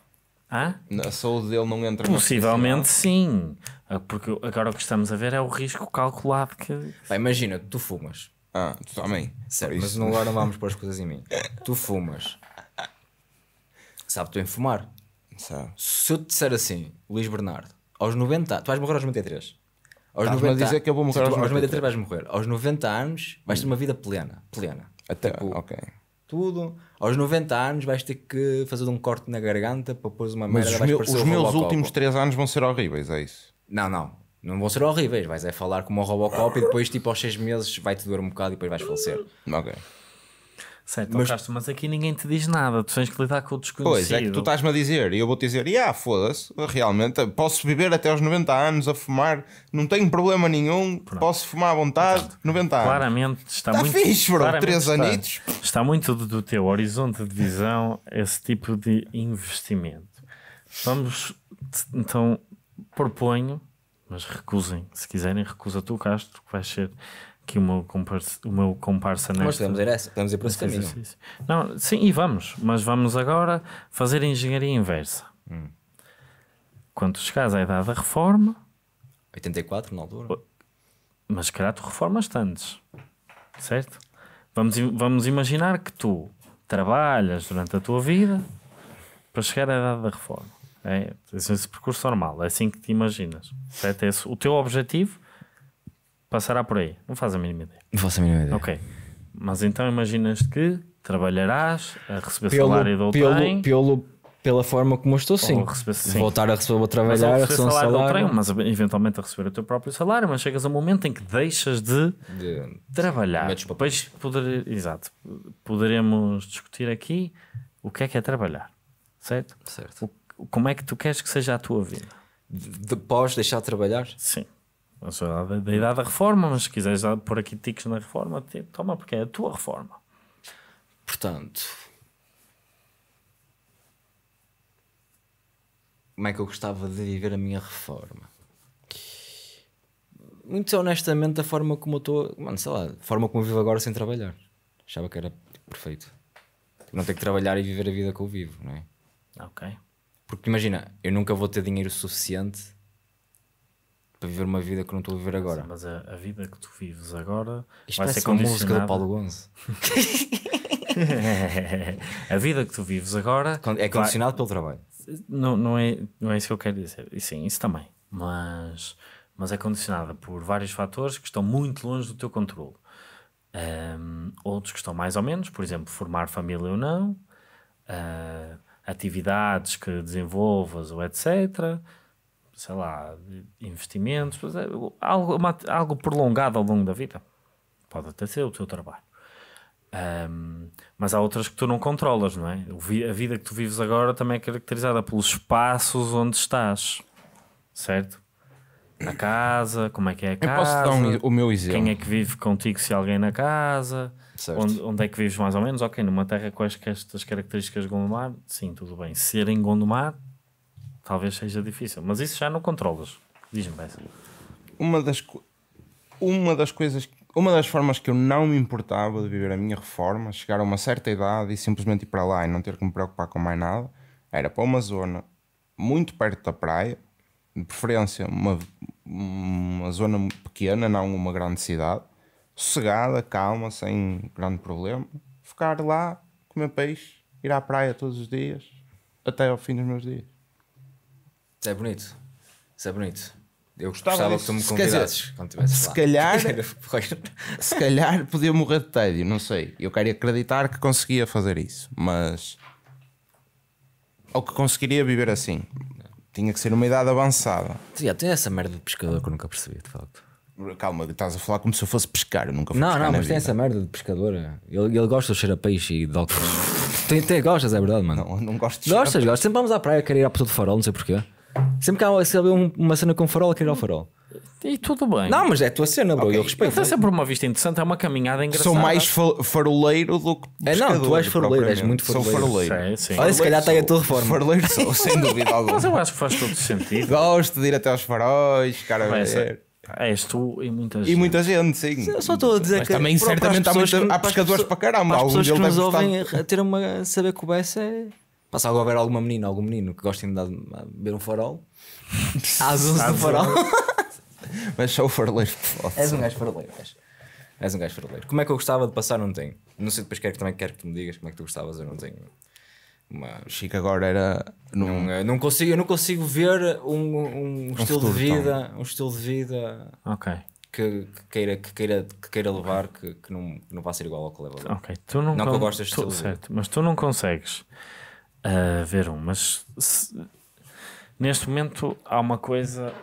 Hã? A saúde dele não entra Possivelmente sim. Ah, porque agora o que estamos a ver é o risco calculado que. imagina, tu fumas. Ah, tu também. Sério? mas não, *laughs* vamos pôr as coisas em mim. tu fumas. Sabe, tu em fumar. Sabe. Se eu te disser assim, Luís Bernardo, aos 90, tu vais morrer aos 93. Aos 90 tá, dizer que eu vou morrer aos 93. vais morrer. Aos 90 anos vais ter uma vida plena. Plena. Até, tipo, ok. Tudo. Aos 90 anos vais ter que fazer um corte na garganta para pôr uma merda. Mas os, meu, os meus últimos 3 anos vão ser horríveis, é isso? Não, não. Não vão ser horríveis. Vais é falar como um Robocop e depois, tipo, aos 6 meses vai-te doer um bocado e depois vais falecer. Ok. Certo, mas, Castro, mas aqui ninguém te diz nada, tu tens que lidar com o desconhecido. Pois, é que tu estás-me a dizer, e eu vou-te dizer, e ah, foda-se, realmente, posso viver até aos 90 anos a fumar, não tenho problema nenhum, Pronto. posso fumar à vontade, Pronto. 90 anos. Claramente está, está muito... fixe, bro, anitos. Está muito do, do teu horizonte de visão esse tipo de investimento. Vamos, então, proponho, mas recusem, se quiserem recusa tu, Castro, que vais ser que o meu comparsa, o meu comparsa nesta, Mas podemos ir, essa, podemos ir por esse caminho. Exercício. Não, sim, e vamos, mas vamos agora fazer engenharia inversa. Hum. Quando chegares à idade da reforma. 84 na altura. Mas se calhar tu reformas tantos, certo? Vamos, vamos imaginar que tu trabalhas durante a tua vida para chegar à idade da reforma. É esse é percurso normal, é assim que te imaginas. Certo? É esse, o teu objetivo Passará por aí. Não faz a mínima ideia. Não faz a mínima ideia. Ok. Mas então imaginas que trabalharás a receber pelo, salário de outrem. Pelo, pelo, pela forma como eu estou, sim. Receber, sim. Voltar a receber, a trabalhar, mas a receber salário, salário, salário. Outrem, mas eventualmente a receber o teu próprio salário. Mas chegas a um momento em que deixas de, de trabalhar. Depois poder, exato, poderemos discutir aqui o que é que é trabalhar, certo? Certo. O, como é que tu queres que seja a tua vida? Depois deixar de trabalhar? Sim. Eu sou da, da idade da reforma, mas se quiseres pôr aqui tiques na reforma, toma, porque é a tua reforma. Portanto, como é que eu gostava de viver a minha reforma? Muito honestamente, a forma como eu estou, mano, sei lá, a forma como eu vivo agora sem trabalhar. Achava que era perfeito. Não ter que trabalhar e viver a vida que eu vivo, não é? Ok. Porque imagina, eu nunca vou ter dinheiro suficiente para viver uma vida que não estou a viver agora. Mas a, a vida que tu vives agora Isto vai ser condicionada... a música do Paulo Gonzo. *laughs* a vida que tu vives agora é condicionada vai... pelo trabalho. Não, não, é, não é isso que eu quero dizer. E sim, isso também. Mas, mas é condicionada por vários fatores que estão muito longe do teu controle. Um, outros que estão mais ou menos, por exemplo, formar família ou não, uh, atividades que desenvolvas ou etc sei lá, investimentos, é algo, uma, algo prolongado ao longo da vida. Pode até ser o teu trabalho. Um, mas há outras que tu não controlas, não é? A vida que tu vives agora também é caracterizada pelos espaços onde estás, certo? na casa, como é que é a casa? Eu posso dar um, o meu exemplo. Quem é que vive contigo se alguém é na casa? Onde, onde, é que vives mais ou menos? Ok, numa terra com estas características de Gondomar, sim, tudo bem. Ser em Gondomar, talvez seja difícil. Mas isso já não controlas. Diz-me bem. Uma das, uma das coisas, uma das formas que eu não me importava de viver a minha reforma, chegar a uma certa idade e simplesmente ir para lá e não ter que me preocupar com mais nada, era para uma zona muito perto da praia, de preferência uma, uma zona pequena, não uma grande cidade, sossegada, calma, sem grande problema, ficar lá, comer peixe, ir à praia todos os dias, até ao fim dos meus dias. Isso é bonito. Isso é bonito. Eu gostava, gostava que tu me convidasses dizer, quando se lá. Calhar, *laughs* se calhar podia morrer de tédio, não sei. Eu queria acreditar que conseguia fazer isso, mas. Ou que conseguiria viver assim. Tinha que ser uma idade avançada. Já, tem essa merda de pescador que eu nunca percebi, de facto. Calma, estás a falar como se eu fosse pescar, eu nunca fui Não, não, mas vida. tem essa merda de pescador. Ele, ele gosta de cheiro peixe e de *laughs* tem, tem, gostas, é verdade, mano. Não, não gosto de Gostas, gostas. Sempre vamos à praia, querer ir à puta farol, não sei porquê. Sempre que há se uma cena com farol, quero ir ao farol. E tudo bem. Não, mas é a tua cena, bro. Eu respeito. Está é sempre uma vista interessante, é uma caminhada engraçada. Sou mais faroleiro do que É, não, tu és faroleiro, és propriamente. muito Sou faroleiro. faroleiro. Sim, sim. Olha, se calhar está aí a tua reforma. Faroleiro sou, sem dúvida alguma. Mas eu acho que faz todo sentido. Gosto de ir até aos faróis, cara. Vai ser. Ah, és tu e muita gente. E muita gente, sim. Eu só estou a dizer Mas que também certamente há pessoas muita- há pescadores para caramba, para as algum pessoas que nos deve ouvem a ter uma saber que o Bessa é Pá, se houver alguma menina, algum menino que gostem de beber um farol, *laughs* às 11 do farol. *laughs* Mas só o faroleiro. És um gajo faroleiro, és. És um gajo faroleiro. Como é que eu gostava de passar? Não tenho. Não sei, depois quero, também quero que tu me digas como é que tu gostavas. Eu não tenho. Uma... Chico agora era. Num... Não, não consigo, eu não consigo ver um, um, um estilo futuro, de então. vida. Tom. Um estilo de vida. Ok. Que, que, queira, que, queira, que queira levar que, que não, que não vá ser igual ao que leva. Ok, tu não, não con... eu gosto estilo certo, Mas tu não consegues a ver um, mas se, neste momento há uma coisa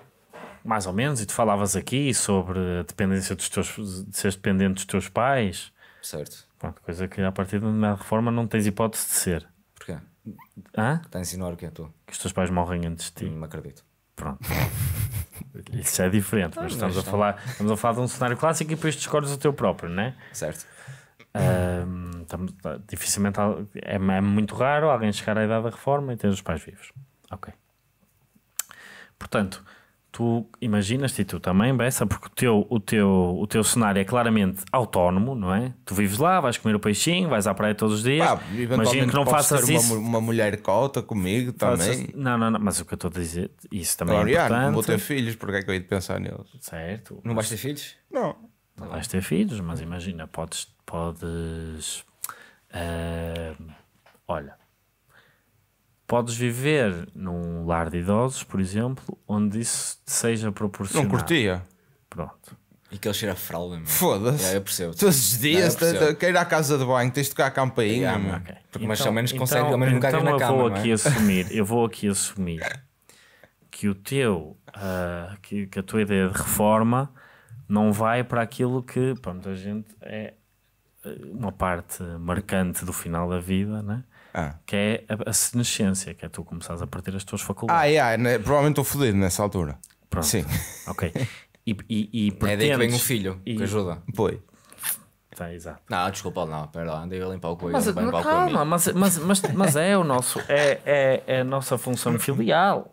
mais ou menos, e tu falavas aqui sobre a dependência dos teus, de seres dependente dos teus pais. Certo. Pronto, coisa que a partir de uma reforma não tens hipótese de ser. Porquê? Hã? Está a ensinar o que é tu? Que os teus pais morrem antes de ti. Não acredito. Pronto. *laughs* Isso é diferente, mas estamos, a falar, estamos a falar de um cenário clássico e depois discordas o teu próprio, não é? Certo. Um, estamos, tá, dificilmente é, é, muito raro alguém chegar à idade da reforma e ter os pais vivos. Ok. Portanto, tu imaginas-te tu também, Bessa, porque o teu, o, teu, o teu cenário é claramente autónomo, não é? Tu vives lá, vais comer o peixinho, vais à praia todos os dias. Pá, que não faças isso. Uma, uma mulher cota comigo também. Faças, não, não, não, mas o que eu estou a dizer, isso também é claro, é importante. Não vou ter filhos, porque é que eu ia pensar neles? Certo. Não vais ter filhos? Não. Não vais ter filhos, mas imagina, podes, podes Uh, olha, podes viver num lar de idosos, por exemplo, onde isso seja proporcionado. Não curtia. Pronto. E que ele cheira a fralda, Foda-se. eu percebo. Todos os dias, yeah, quer ir à casa de banho, tens de tocar a campainha, yeah, okay. Porque então, mas ao menos consegue, então, ao menos então, então eu cama, vou é? aqui é? assumir, *laughs* eu vou aqui assumir que o teu, uh, que, que, a tua ideia de reforma não vai para aquilo que para muita gente é uma parte marcante do final da vida, né? Ah. Que é a, a senescência, que é tu começares a perder as tuas faculdades. Ah, yeah, né? provavelmente estou fodido nessa altura. Pronto. Sim. *laughs* Ok. E, e, e pretendes... É daí que vem um filho e... que ajuda. Pois. Tá, exato. Não, desculpa, não, perdão, andei a limpar o coelho. Mas, não, calma, mas, mas, mas, mas, é o nosso, é, é, é a nossa função filial.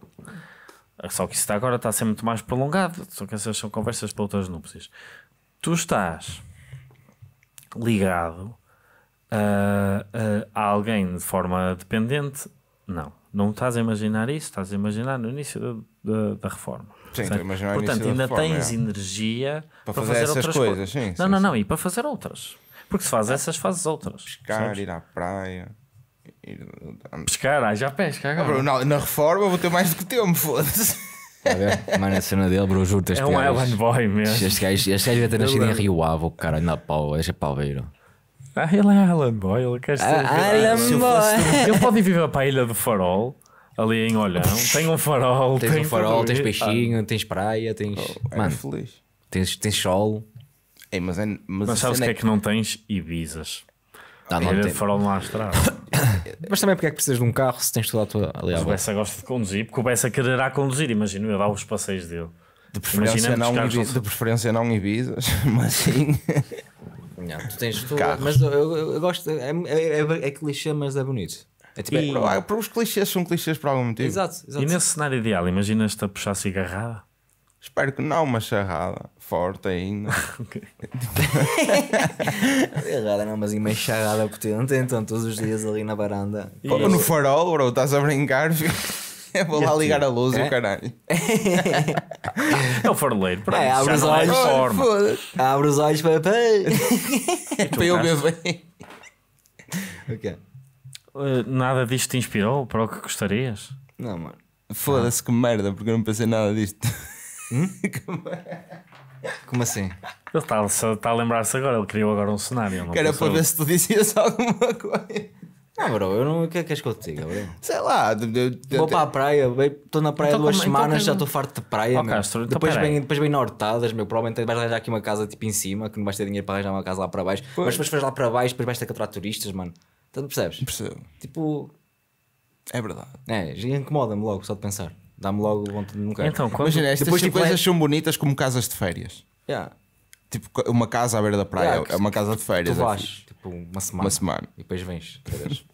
Só que isso está agora está a ser muito mais prolongado. Só que essas são conversas para outras núpcias. Tu estás ligado a, ah, ah, a, alguém de forma dependente, não. Não estás a imaginar isso, estás a imaginar no início da, da, reforma. Sim, certo? imaginar Portanto, ainda reforma, tens é. energia para, para fazer, fazer, essas outras coisas. Sim, não, sim, não, não, e para fazer outras. Porque se faz ah. essas, fazes outras. Pescar, sabes? ir à praia. Ir... Pescar, ah, já pesca agora. na reforma vou ter mais do que tempo, foda-se. Tá Mano, a cena dele, bro, juro É um Ellen Boy mesmo. Este gajo, este gajo devia ter nascido em Rio Ave, cara na pau, deixa é palveiro. Ah, ele é Alan Boy, ele quer ser. Ah, Alan Boy! Ele pode ir viver para a Ilha do Farol, ali em Olhão. Tem um farol, tens tem um farol, tens peixinho, ah. tens praia, tens. Oh, é mano, feliz. Tens, tens sol. Ei, mas, é, mas, mas sabes o que é, é que, que não tens? Ibizas. Não, não Ilha do Farol não há estrada. *laughs* Mas também porque é que precisas de um carro se tens tudo à tua ali à O Bessa gosta de conduzir, porque o Bessa quererá conduzir, imagino eu, dá os passeios dele. De preferência, não, Ibiza, de... de preferência não Ibiza, *laughs* mas sim. Não, tu tens. Tu, mas eu, eu, eu gosto. É, é, é, é, clichê, mas é bonito. É tipo, é e... é, para, os clichês são clichês por algum motivo. Exato, exato. E nesse cenário ideal, imaginas-te a puxar cigarrada? Espero que não, uma charrada forte ainda. *laughs* *laughs* Errada não, mas uma charrada potente, então todos os dias ali na varanda. Pô, no farol, bro, estás a brincar? *laughs* Eu vou lá ligar a luz é? e o caralho. É o farleiro, pronto. É, abre os é olhos. Forma. Abre os olhos, papai. É para eu ver bem. Okay. Eh, nada disto te inspirou para o que gostarias? Não, mano. Foda-se que merda, porque eu não pensei nada disto. *laughs* Como, assim? Ele está, está a lembrar-se agora, ele criou agora um cenário. Que era para ver se tu dizias *laughs* alguma coisa. Não, bro, eu não. O que é que és que eu te diga, bro? Sei lá. Vou para a praia, estou na praia então, duas como, então semanas, então, já estou farto de praia. Oh, Castro, então depois, bem vem, depois vem na hortadas, meu. Provavelmente vais arranjar aqui uma casa tipo em cima, que não vais ter dinheiro para arranjar uma casa lá para baixo. Pois. Mas depois vais lá para baixo, depois vais ter que atrair turistas, mano. Então percebes? Percebo. Tipo. É verdade. É, incomoda-me logo só de pensar. Dá-me logo vontade de nunca. Então, quando... Imagina, estas depois, tipo, coisas são bonitas como casas de férias. Yeah. Tipo, uma casa à beira da praia yeah, é uma casa de férias. Tu é vais, tipo, uma semana. Uma semana. E depois vens. *laughs*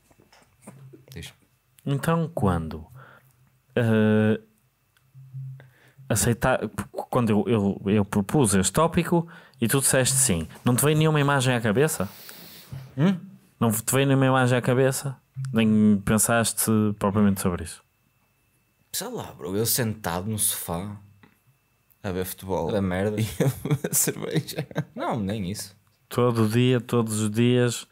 então, quando uh, aceitar. Quando eu, eu, eu propus este tópico e tu disseste sim, não te veio nenhuma imagem à cabeça? Hum? Não te veio nenhuma imagem à cabeça? Nem pensaste propriamente sobre isso? sei lá, bro, eu sentado no sofá a ver futebol da merda *laughs* e a cerveja. Não, nem isso. Todo dia, todos os dias.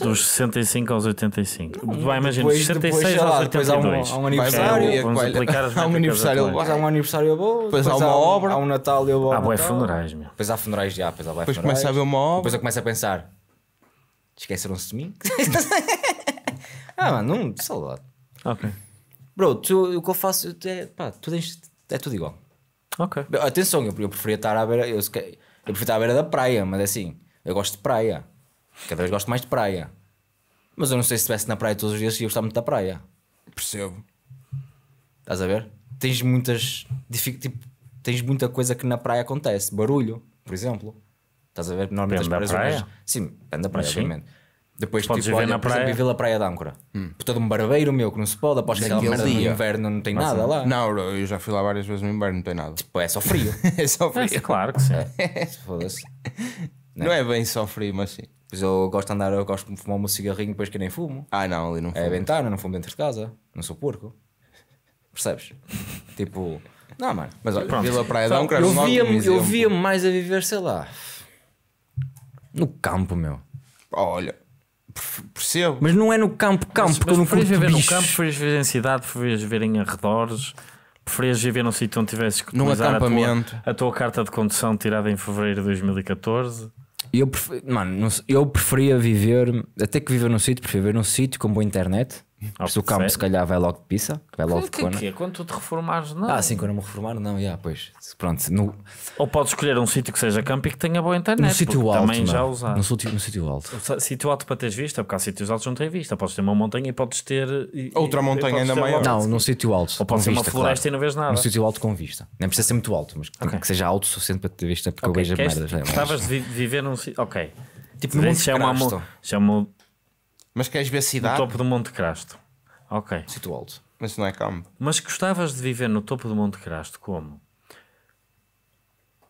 Dos 65 aos 85. Não, Vai, imagina, dos 66 depois, aos 82. Há um, há um aniversário. É, é vamos aplicar as há um aniversário, depois há um aniversário bom. Depois, há uma obra. Há um Natal eu vou. Ah, boé, funerais, meu. Depois há funerais já, depois há Depois começa a ver uma obra. Depois eu começo a pensar: esqueceram-se de mim? *laughs* ah, mano, não, saudade. Ok. Bro, tu, o que eu faço é, pá, tu tens, é tudo igual. Ok. Atenção, eu, eu preferia estar à beira. Eu, eu preferia estar à beira da praia, mas é assim, eu gosto de praia. Cada vez gosto mais de praia. Mas eu não sei se estivesse na praia todos os dias ia gostar muito da praia. Percebo. Estás a ver? Tens muitas. Tipo, tens muita coisa que na praia acontece. Barulho, por exemplo. Estás a ver? Normalmente é as praias. Praia? Sim, depende da praia, mas, obviamente. Sim. Depois, Podes tipo, viver olha, na praia. exemplo, Vila Praia de Âncora. Hum. Por todo um barbeiro meu que não se pode, aposto que aquela Naquele merda no inverno não tem nada lá. Não, eu já fui lá várias vezes no inverno, não tem nada. Tipo, é só frio. *laughs* É só frio. É, claro que sim. *laughs* Foda-se. Né? Não é bem só frio, mas sim. Pois eu gosto de andar, eu gosto de fumar um cigarrinho depois que nem fumo. Ah, não, ali não É ventana, não fumo dentro de casa. Não sou porco. Percebes? *laughs* tipo, não, mano. Mas olha, Pronto. Vila Praia de Âncora é Eu via-me via mais a viver, sei lá, no campo, meu. Olha, Percebo. Mas não é no campo, campo, mas, porque mas eu não preferias viver bichos. no campo, preferias viver em cidade, preferias viver em arredores, preferias viver num sítio onde tivesses que Num A tua, a tua, carta de condução tirada em fevereiro de 2014. Eu, prefer... Mano, eu preferia viver, até que viver num sítio, preferia viver num sítio com boa internet se o Calmo se calhar vai logo de pizza, vai logo que, de é cona. Que é? Quando tu te reformares, não. Ah, sim, quando eu me reformar, não, yeah, pois. Pronto, no... Ou podes escolher um sítio que seja campo e que tenha boa internet. No sítio alto, também não. já é? usar. No sítio, no sítio alto. O sítio alto para teres vista, porque há sítios altos não têm vista. Podes ter uma montanha e podes ter... Outra e, montanha ainda maior. Não, num sítio alto. Ou podes ter uma floresta claro. e não vês nada. Num sítio alto com vista. Não precisa ser muito alto, mas okay. que seja alto o suficiente para ter vista, porque okay. eu vejo as é merdas. Estavas de viver num sítio... Ok. Tipo, no mundo de Chama mas queres ver a cidade? No topo do Monte Crasto. Ok. Sítio alto. Mas não é campo. Mas gostavas de viver no topo do Monte Crasto como?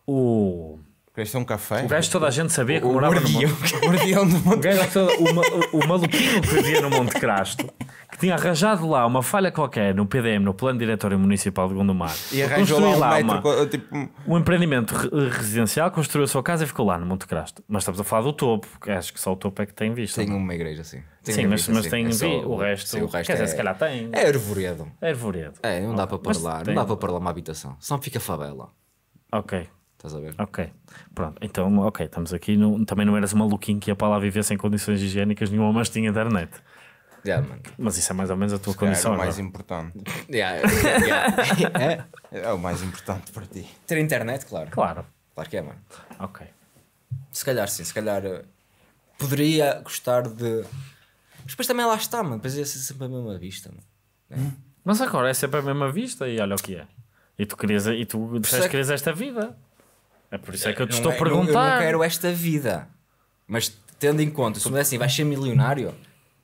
O. Queres um café? O gajo toda a gente sabia que o morava guardião, no Monte... *laughs* O guardião do Monte... O, toda, o, o maluquinho que vivia no Monte Crasto, que tinha arranjado lá uma falha qualquer no PDM, no Plano Diretório Municipal de Gondomar. E arranjou lá, um, lá metro, tipo... um empreendimento residencial, construiu a sua casa e ficou lá no Monte Crasto. Mas estamos a falar do topo, que acho que só o topo é que tem vista. Tem não? É? uma igreja, assim Tem sim, mas, mas sim. tem é só, o, resto, sim, o resto. Quer dizer, se é- calhar tem. É arvoredo. É arvoredo. É, não dá para parlar, não dá para parlar uma habitação. Só fica favela. Ok. Estás a ver? Ok, pronto. Então, ok, estamos aqui. No, também não eras maluquinho que ia para lá viver sem condições higiênicas nenhuma, mas tinha internet. Yeah, mas isso é mais ou menos a tua Se condição. É o mais não? É? importante. *laughs* Yeah, yeah. *laughs* é, é o mais importante para ti. Ter internet, claro. Claro. Claro que é, mano. Ok. Se calhar sim, se calhar eh, poderia gostar de. Mas depois também lá está, mano. Depois ia ser sempre a mesma vista, mano. É. Mas agora é sempre a mesma vista e olha o que é. E tu querias, e tu disseste é que querias esta vida. É por isso é que eu te não estou é, a perguntar. eu não quero esta vida. Mas tendo em conta, se me dessem, vais ser milionário?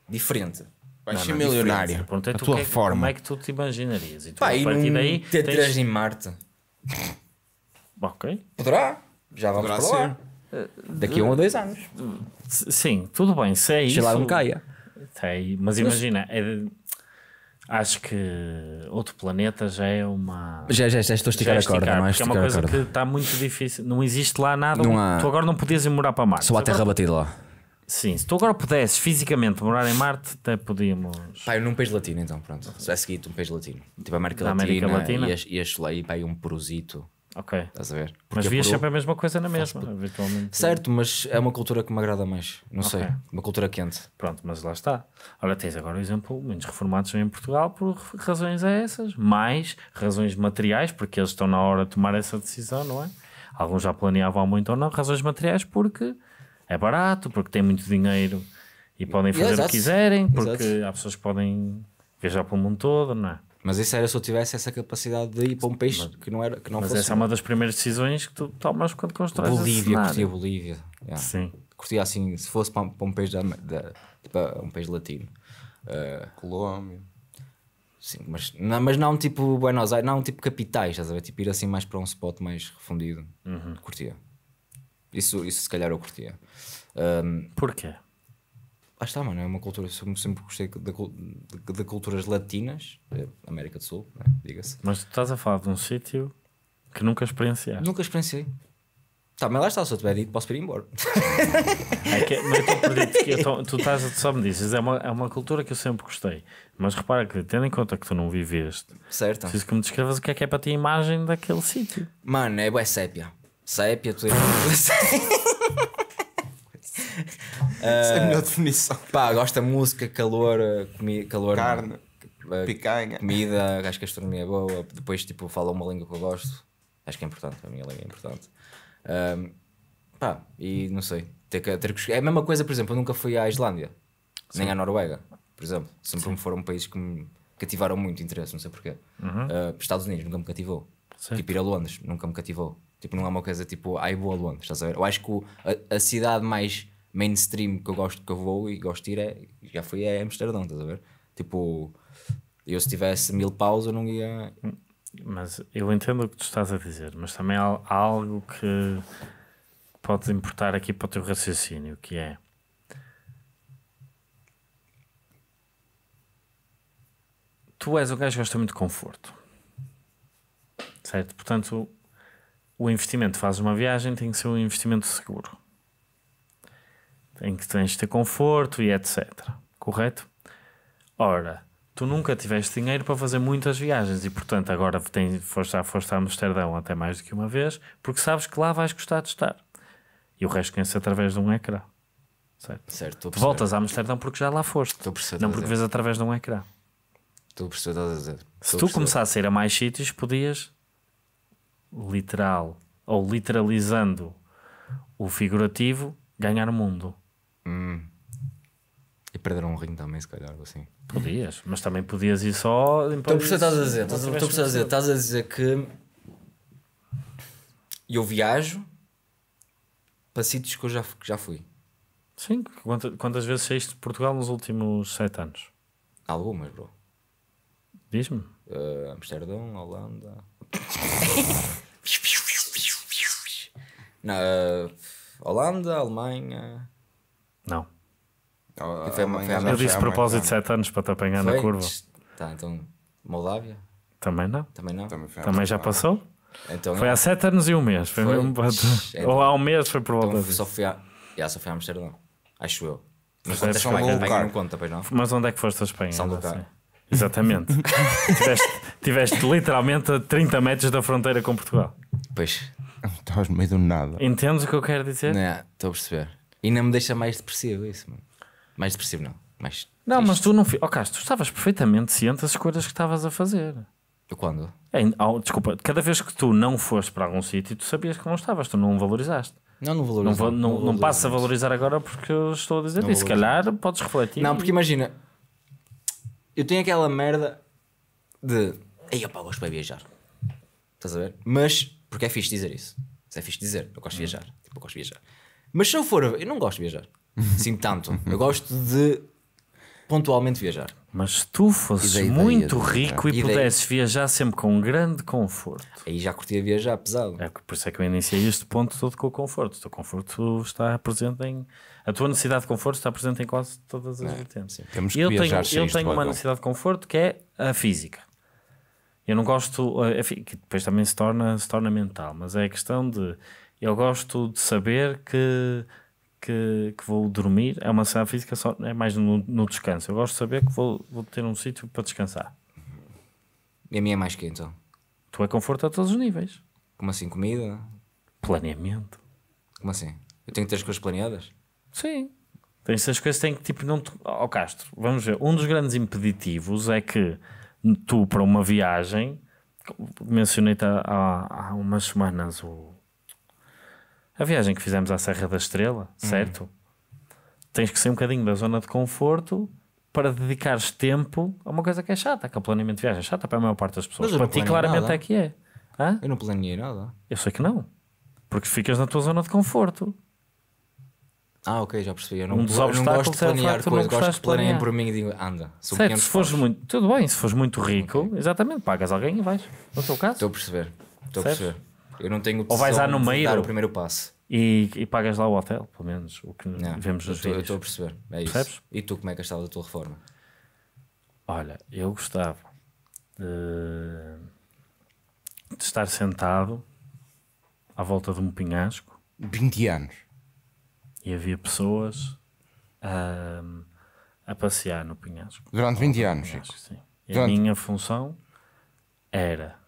Diferente. Vais ser milionário. é a tua é que, forma. Como é que tu te imaginarias? E tu, Pá, a partir daí. Te tens... Três em Marte. Ok. Poderá. Já vamos Poderá Daqui a um ou dois anos. Sim, tudo bem. Se é Sei isso. Sei lá, não caia. Sei, mas, mas imagina. É de acho que outro planeta já é uma. Já, já, já estou a esticar, já é a corda, não é? Porque é uma coisa que está muito difícil. Não existe lá nada. Não há... Tu agora não podias ir morar para Marte. Só a terra agora... batida lá. Sim, se tu agora pudesses fisicamente morar em Marte, até podíamos. Pá, eu num país latino então, pronto. Se é seguido, um país latino. Tipo a América, Latina, América Latina, e Ias, ias lá e pai um porosito Ok. Estás a ver? Porque mas é vias sempre a mesma coisa na mesma, faz... virtualmente. Certo, mas é uma cultura que me agrada mais. Não okay. sei. Uma cultura quente. Pronto, mas lá está. Olha, tens agora o exemplo: muitos reformados em Portugal por razões a essas. Mais razões materiais, porque eles estão na hora de tomar essa decisão, não é? Alguns já planeavam muito ou não. Razões materiais, porque é barato, porque tem muito dinheiro e podem fazer o que quiserem, porque Exato. há pessoas que podem viajar para o mundo todo, não é? Mas isso era se eu tivesse essa capacidade de ir para um país mas, que não era que não Mas fosse essa é uma das primeiras decisões que tu tomas quando constróis Bolívia, curtia Bolívia. Yeah. Sim. Curtia assim, se fosse para, para um país da, da tipo, um país latino. Uh, Colômbia. Sim, mas não, mas não tipo Buenos Aires, não tipo capitais, estás a ver? Tipo ir assim mais para um spot mais refundido. Uhum. Curtia. Isso, isso se calhar eu curtia. Um, Porquê? lá está, mano, é uma cultura, sempre, sempre gostei da, de, de, culturas latinas, eh, América do Sul, né? diga-se. Mas tu estás a falar de um sítio que nunca experienciaste. Nunca experienciei. Tá, mas lá está, se eu tiver dito, posso ir embora. É que, mas eu perdido, que eu tô, tu *laughs* estás, só me dizes, é uma, é uma cultura que eu sempre gostei. Mas repara que, tendo em conta que tu não viveste, certo. preciso que me descrevas o que é que é para ti a imagem daquele sítio. Mano, é, é sépia. Sépia, tu *laughs* Essa é a melhor ah, definição. Pá, gosta de música, calor, ah, comi, calor carne, uh, picanha, comida, acho que a astronomia é boa. Depois, tipo, fala uma língua que eu gosto. Acho que é importante, a minha língua é importante. Um, pá, e não sei. Ter que, ter que, é a mesma coisa, por exemplo, eu nunca fui à Islândia, Sim. nem à Noruega, por exemplo. Sempre Sim. me foram países que me cativaram muito interesse, não sei porquê. Uhum. Uh, Estados Unidos nunca me cativou. Sim. Tipo, ir a Londres nunca me cativou. Tipo, não é uma coisa tipo, ai boa a Londres, estás a ver? Eu acho que o, a, a, cidade mais mainstream que eu gosto que eu vou e gosto de ir é, já fui a Amsterdão, estás a ver? Tipo, eu se tivesse mil paus eu não ia. Mas eu entendo o que tu estás a dizer, mas também há algo que pode importar aqui para o teu raciocínio, que é. Tu és o gajo que gosta muito de conforto. Certo? Portanto, o investimento, fazes uma viagem, tem que ser um investimento seguro em que tens de ter conforto e etc. Correto? Ora, tu nunca tiveste dinheiro para fazer muitas viagens e, portanto, agora tens, foste, a, foste a Amsterdão até mais do que uma vez, porque sabes que lá vais gostar de estar. E o resto conhece através de um ecrã. Certo? certo tu voltas a Amsterdão porque já lá foste. não porque vês através de um ecrã. Estou a perceber, estás a dizer. Se tu começasses a ir a mais sítios, podias literal ou literalizando o figurativo ganhar o mundo. Hum. E perderam um rim também, se calhar, assim. Podias, mas também podias ir só. Então, por isso estás a dizer, estás a, estás a dizer, estás a dizer que eu viajo para sítios que eu já, já fui. Sim, quantas, quantas vezes saíste de Portugal nos últimos sete anos? Algumas, bro. Diz-me. Uh, Amsterdão, Holanda. *laughs* na uh, Holanda, Alemanha. Não. Oh, foi, foi eu disse a propósito de 7 anos para te apanhar foi? na curva. Tá, então Moldávia? Também não. Também não. Também, Também já passou? Então, foi há 7 anos e um mês. Foi, foi? mesmo para... *laughs* então, Ou há um mês foi por volta. Então, só fui a, yeah, só fui a Amsterdão. Acho eu. Mas, mas, Espanha, Espanha, Espanha não conta, pois não? mas onde é que foste a Espanha? São Lucar. Assim? Exatamente. *laughs* tiveste, tiveste literalmente a 30 metros da fronteira com Portugal. Pois. Estás no meio do nada. Entendes o que eu quero dizer? Não, é, estou a perceber. E não me deixa mais depressivo isso, mano. Mais depressivo não. Mais não, mas tu não. Oh, Castro, tu estavas perfeitamente ciente das escolhas que estavas a fazer. Eu quando? É, oh, desculpa, cada vez que tu não foste para algum sítio, tu sabias que não estavas, tu não valorizaste. Não, não valorizo. Não, não, não, não a valorizar agora porque eu estou a dizer isso. Se calhar podes refletir. Não, porque imagina, eu tenho aquela merda de. Ei, opa, gosto para viajar. Estás a ver? Mas, porque é fixe dizer isso. Isso é fixe dizer. Eu gosto de hum. viajar. Tipo, eu gosto de viajar. Mas se eu for. Eu não gosto de viajar. sim tanto. Eu gosto de pontualmente viajar. Mas se tu fosses ideia, muito ideia, rico ideia. e pudesses viajar sempre com grande conforto. Aí já curtia viajar pesado. É por isso é que eu iniciei este ponto todo com o conforto. O teu conforto está presente em. A tua necessidade de conforto está presente em quase todas as é? vertentes. Temos que eu viajar tenho, Eu tenho uma necessidade de conforto que é a física. Eu não gosto. Eh, que depois também se torna, se torna mental, mas é a questão de eu gosto de saber que, que, que vou dormir. É uma cena física, só, é mais no, no, descanso. Eu gosto de saber que vou, vou ter um sítio para descansar. E a minha é mais que então? Tu é conforto a todos os níveis. Como assim? Comida? Planeamento. Como assim? Eu tenho que ter as coisas planeadas? Sim. Tem essas coisas tem que tipo não te... Oh, Castro, vamos ver. Um dos grandes impeditivos é que tu para uma viagem mencionei-te há, há umas semanas o a viagem que fizemos à Serra da Estrela, uhum. certo? Hum. Tens que ser um bocadinho da zona de conforto para dedicares tempo a uma coisa que é chata, que é o planeamento de viagem é chata para a maior parte das pessoas. Para ti, claramente, nada. é que é. Hã? Eu não planeei nada. Eu sei que não. Porque ficas na tua zona de conforto. Ah, ok, já percebi. Eu não, um dos eu não gosto de planear coisas, gosto de planear por mim e digo, anda. Certo, se fores muito, tudo bem, se fores muito rico, okay. exatamente, pagas alguém e vais. No é teu caso. Estou a perceber. Estou a perceber. Eu não tenho Ou vais lá no meio dar o primeiro passo. E, e, pagas lá o hotel, pelo menos, o que não, vemos nos vídeos. Eu estou a perceber, é isso. Percebes? E tu, como é que estavas da tua reforma? Olha, eu gostava de, de estar sentado à volta de um pinhasco. 20 anos. E havia pessoas a, a passear no pinhasco. Durante 20 anos, Chico. Sim. E Durante... a minha função era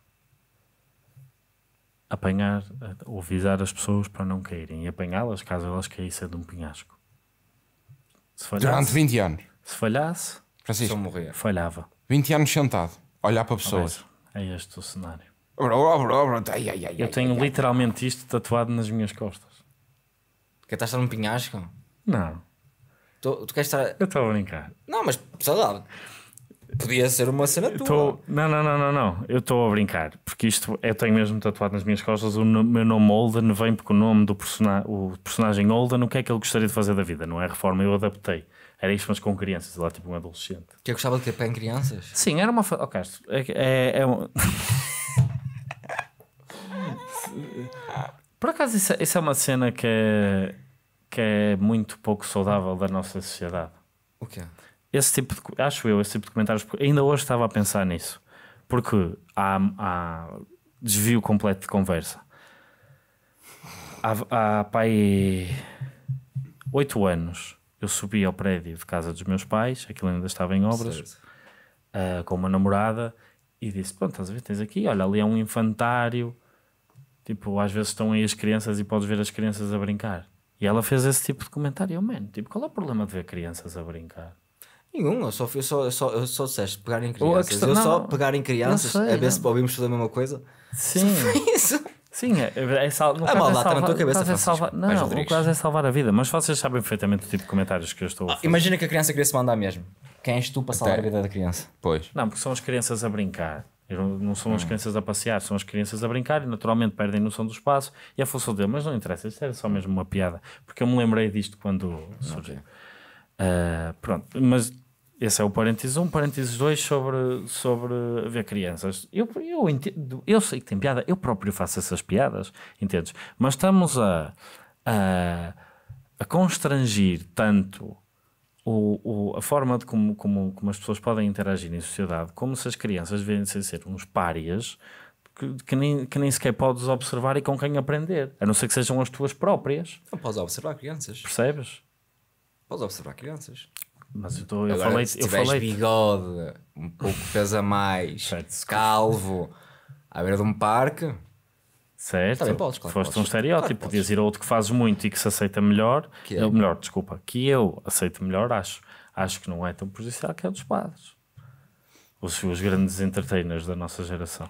apanhar ou eh, avisar as pessoas para não caírem e apanhá-las caso elas caíssem de um penhasco. Falhasse, Durante 20 anos. Se falhasse, Francisco, morria. falhava. 20 anos sentado, olhar para pessoas. Oh, é este o cenário. Eu tenho literalmente isto tatuado nas minhas costas. Que estás num penhasco? Não. Tu, tu queres estar. Eu estou a brincar. Não, mas sei podia ser uma cena tua. Tô... Não, não, não, não, não. Eu estou a brincar, porque isto eu tenho mesmo tatuado nas minhas costas. O meu nome Olden vem porque o nome do persona... o personagem Olden, o que é que ele gostaria de fazer da vida? Não é reforma, eu adaptei. Era isto, mas com crianças, lá tipo um adolescente. Que eu gostava de ter pé em crianças? Sim, era uma. Fa... Oh, Castro, é, é, é um... *laughs* Por acaso, isso, é, isso, é uma cena que é, que é muito pouco saudável da nossa sociedade. O quê? esse tipo de, acho eu, esse tipo de comentários, ainda hoje estava a pensar nisso, porque há, há desvio completo de conversa. Há, há pai oito anos eu subi ao prédio de casa dos meus pais, aquilo ainda estava em obras, uh, com uma namorada, e disse: Pronto, estás a ver, tens aqui, olha, ali é um infantário. Tipo, às vezes estão aí as crianças e podes ver as crianças a brincar. E ela fez esse tipo de comentário, eu, mano, tipo, qual é o problema de ver crianças a brincar? Nenhum, eu só, eu só, eu só, eu só disseste pegar em crianças. Questão, eu não, só pegar em crianças, sei, a é ver não. se ouvimos fazer a mesma coisa. Sim. isso. Sim, é, é, é, sal, no a é maldade tá na tua cabeça. é salva, não, o caso é salvar a vida, mas vocês sabem perfeitamente o tipo de comentários que eu estou a ah, fazer. Ah, imagina que a criança queria se mandar mesmo. Quem és tu para salvar Até. a vida da criança? Pois. Não, porque são as crianças a brincar. Não são as hum. crianças a passear, são as crianças a brincar e naturalmente perdem noção do espaço e a função dele. Mas não interessa, isto era só mesmo uma piada, porque eu me lembrei disto quando ah, surgiu. Okay. Uh, pronto, mas esse é o parênteses 1, parênteses 2 sobre, sobre ver crianças. Eu, eu, entendo, eu sei que tem piada, eu próprio faço essas piadas, entendes? Mas estamos a, a, a constrangir tanto o, o, a forma de como, como, como as pessoas podem interagir em sociedade, como se as crianças devessem ser uns párias que, que, nem, que nem sequer podes observar e com quem aprender, a não ser que sejam as tuas próprias. Não podes observar crianças. Percebes? Podes observar crianças. Mas eu, tô, eu Agora, falei. Se eu falei bigode, um pouco pesa mais, certo. calvo, à beira de um parque. Certo, podes, claro foste podes. um estereótipo, claro podias ir a outro que fazes muito e que se aceita melhor, que é. melhor, desculpa, que eu aceito melhor, acho, acho que não é tão prejudicial que é dos padres, os, os grandes entertainers da nossa geração.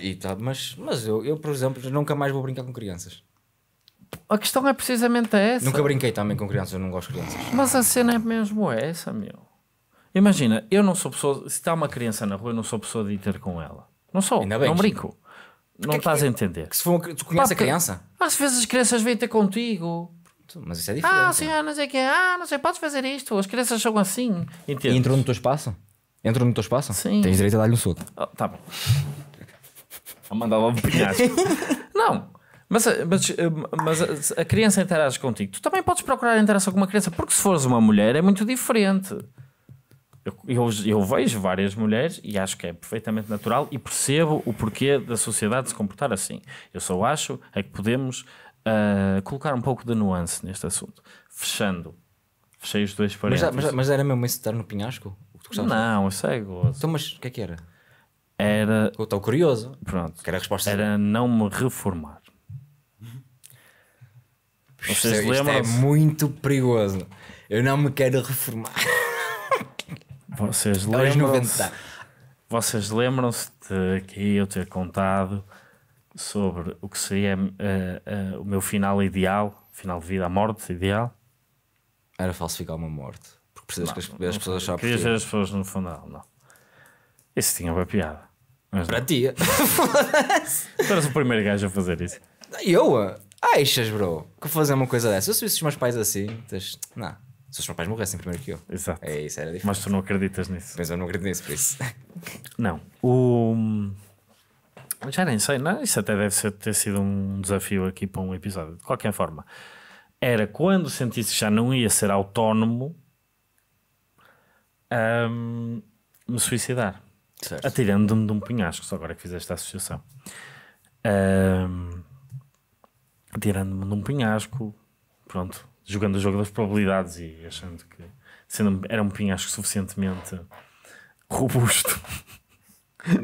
E tá, mas mas eu, eu, por exemplo, nunca mais vou brincar com crianças a questão é precisamente essa. Nunca brinquei também com crianças, eu não gosto de crianças. Mas a cena é mesmo essa, meu. Imagina, eu não sou pessoa. Se está uma criança na rua, eu não sou pessoa de ir ter com ela. Não sou, Ainda bem, não brinco. Não é que estás que, é? a entender. Que se for, tu conheces Pá, a criança? Às vezes as crianças vêm ter contigo. Então, mas isso é ah, diferente. Ah, sim, não sei o Ah, não sei, podes fazer isto. As crianças são assim. Entendes? E entrou no teu espaço? Entrou no teu espaço? Sim. Tens direito a dar-lhe um soco. Oh, tá bom. Vou mandar logo um penhasco. *laughs* não, mas, eh, mas, eh, mas eh, a criança interage contigo. Tu também podes procurar interação com uma criança, porque se fores uma mulher é muito diferente. Eu, eu, vejo várias mulheres e acho que é perfeitamente natural e percebo o porquê da sociedade se comportar assim. Eu só acho é que podemos uh, colocar um pouco de nuance neste assunto. Fechando. Fechei os dois parênteses. Mas, mas, mas era mesmo esse estar no pinhasco? Não, eu sei. Então, mas o que é que era? Era. Eu estou curioso. Pronto. Que era a resposta. Era não me reformar. Vocês isto, isto é muito perigoso. Eu não me quero reformar. Vocês lembram-se vocês lembram-se de que eu ter contado sobre o que seria uh, uh, o meu final ideal, final de vida, a morte ideal? Era falsificar uma morte. Porque precisas que as, não, as pessoas saibam. Querias ver as pessoas no funeral, não. Isso tinha uma piada. Mas Para ti. *laughs* tu eras o primeiro gajo a fazer isso. Eu? Achas, bro, que fazer uma coisa dessa? Se Eu soubesse os meus pais assim, tens... não. Se os meus pais morressem primeiro que eu. Exato. É isso, era diferente. Mas tu não acreditas nisso. Mas eu não acredito nisso, por isso. *laughs* não. O... Já nem sei, não, isso até deve ser, ter sido um desafio aqui para um episódio. De qualquer forma, era quando sentisse que já não ia ser autónomo um, me suicidar. Atirando-me de um penhasco, só agora que fiz esta associação. Um, tirando-me num penhasco, pronto, jogando o jogo das probabilidades e achando que sendo, era um penhasco suficientemente robusto.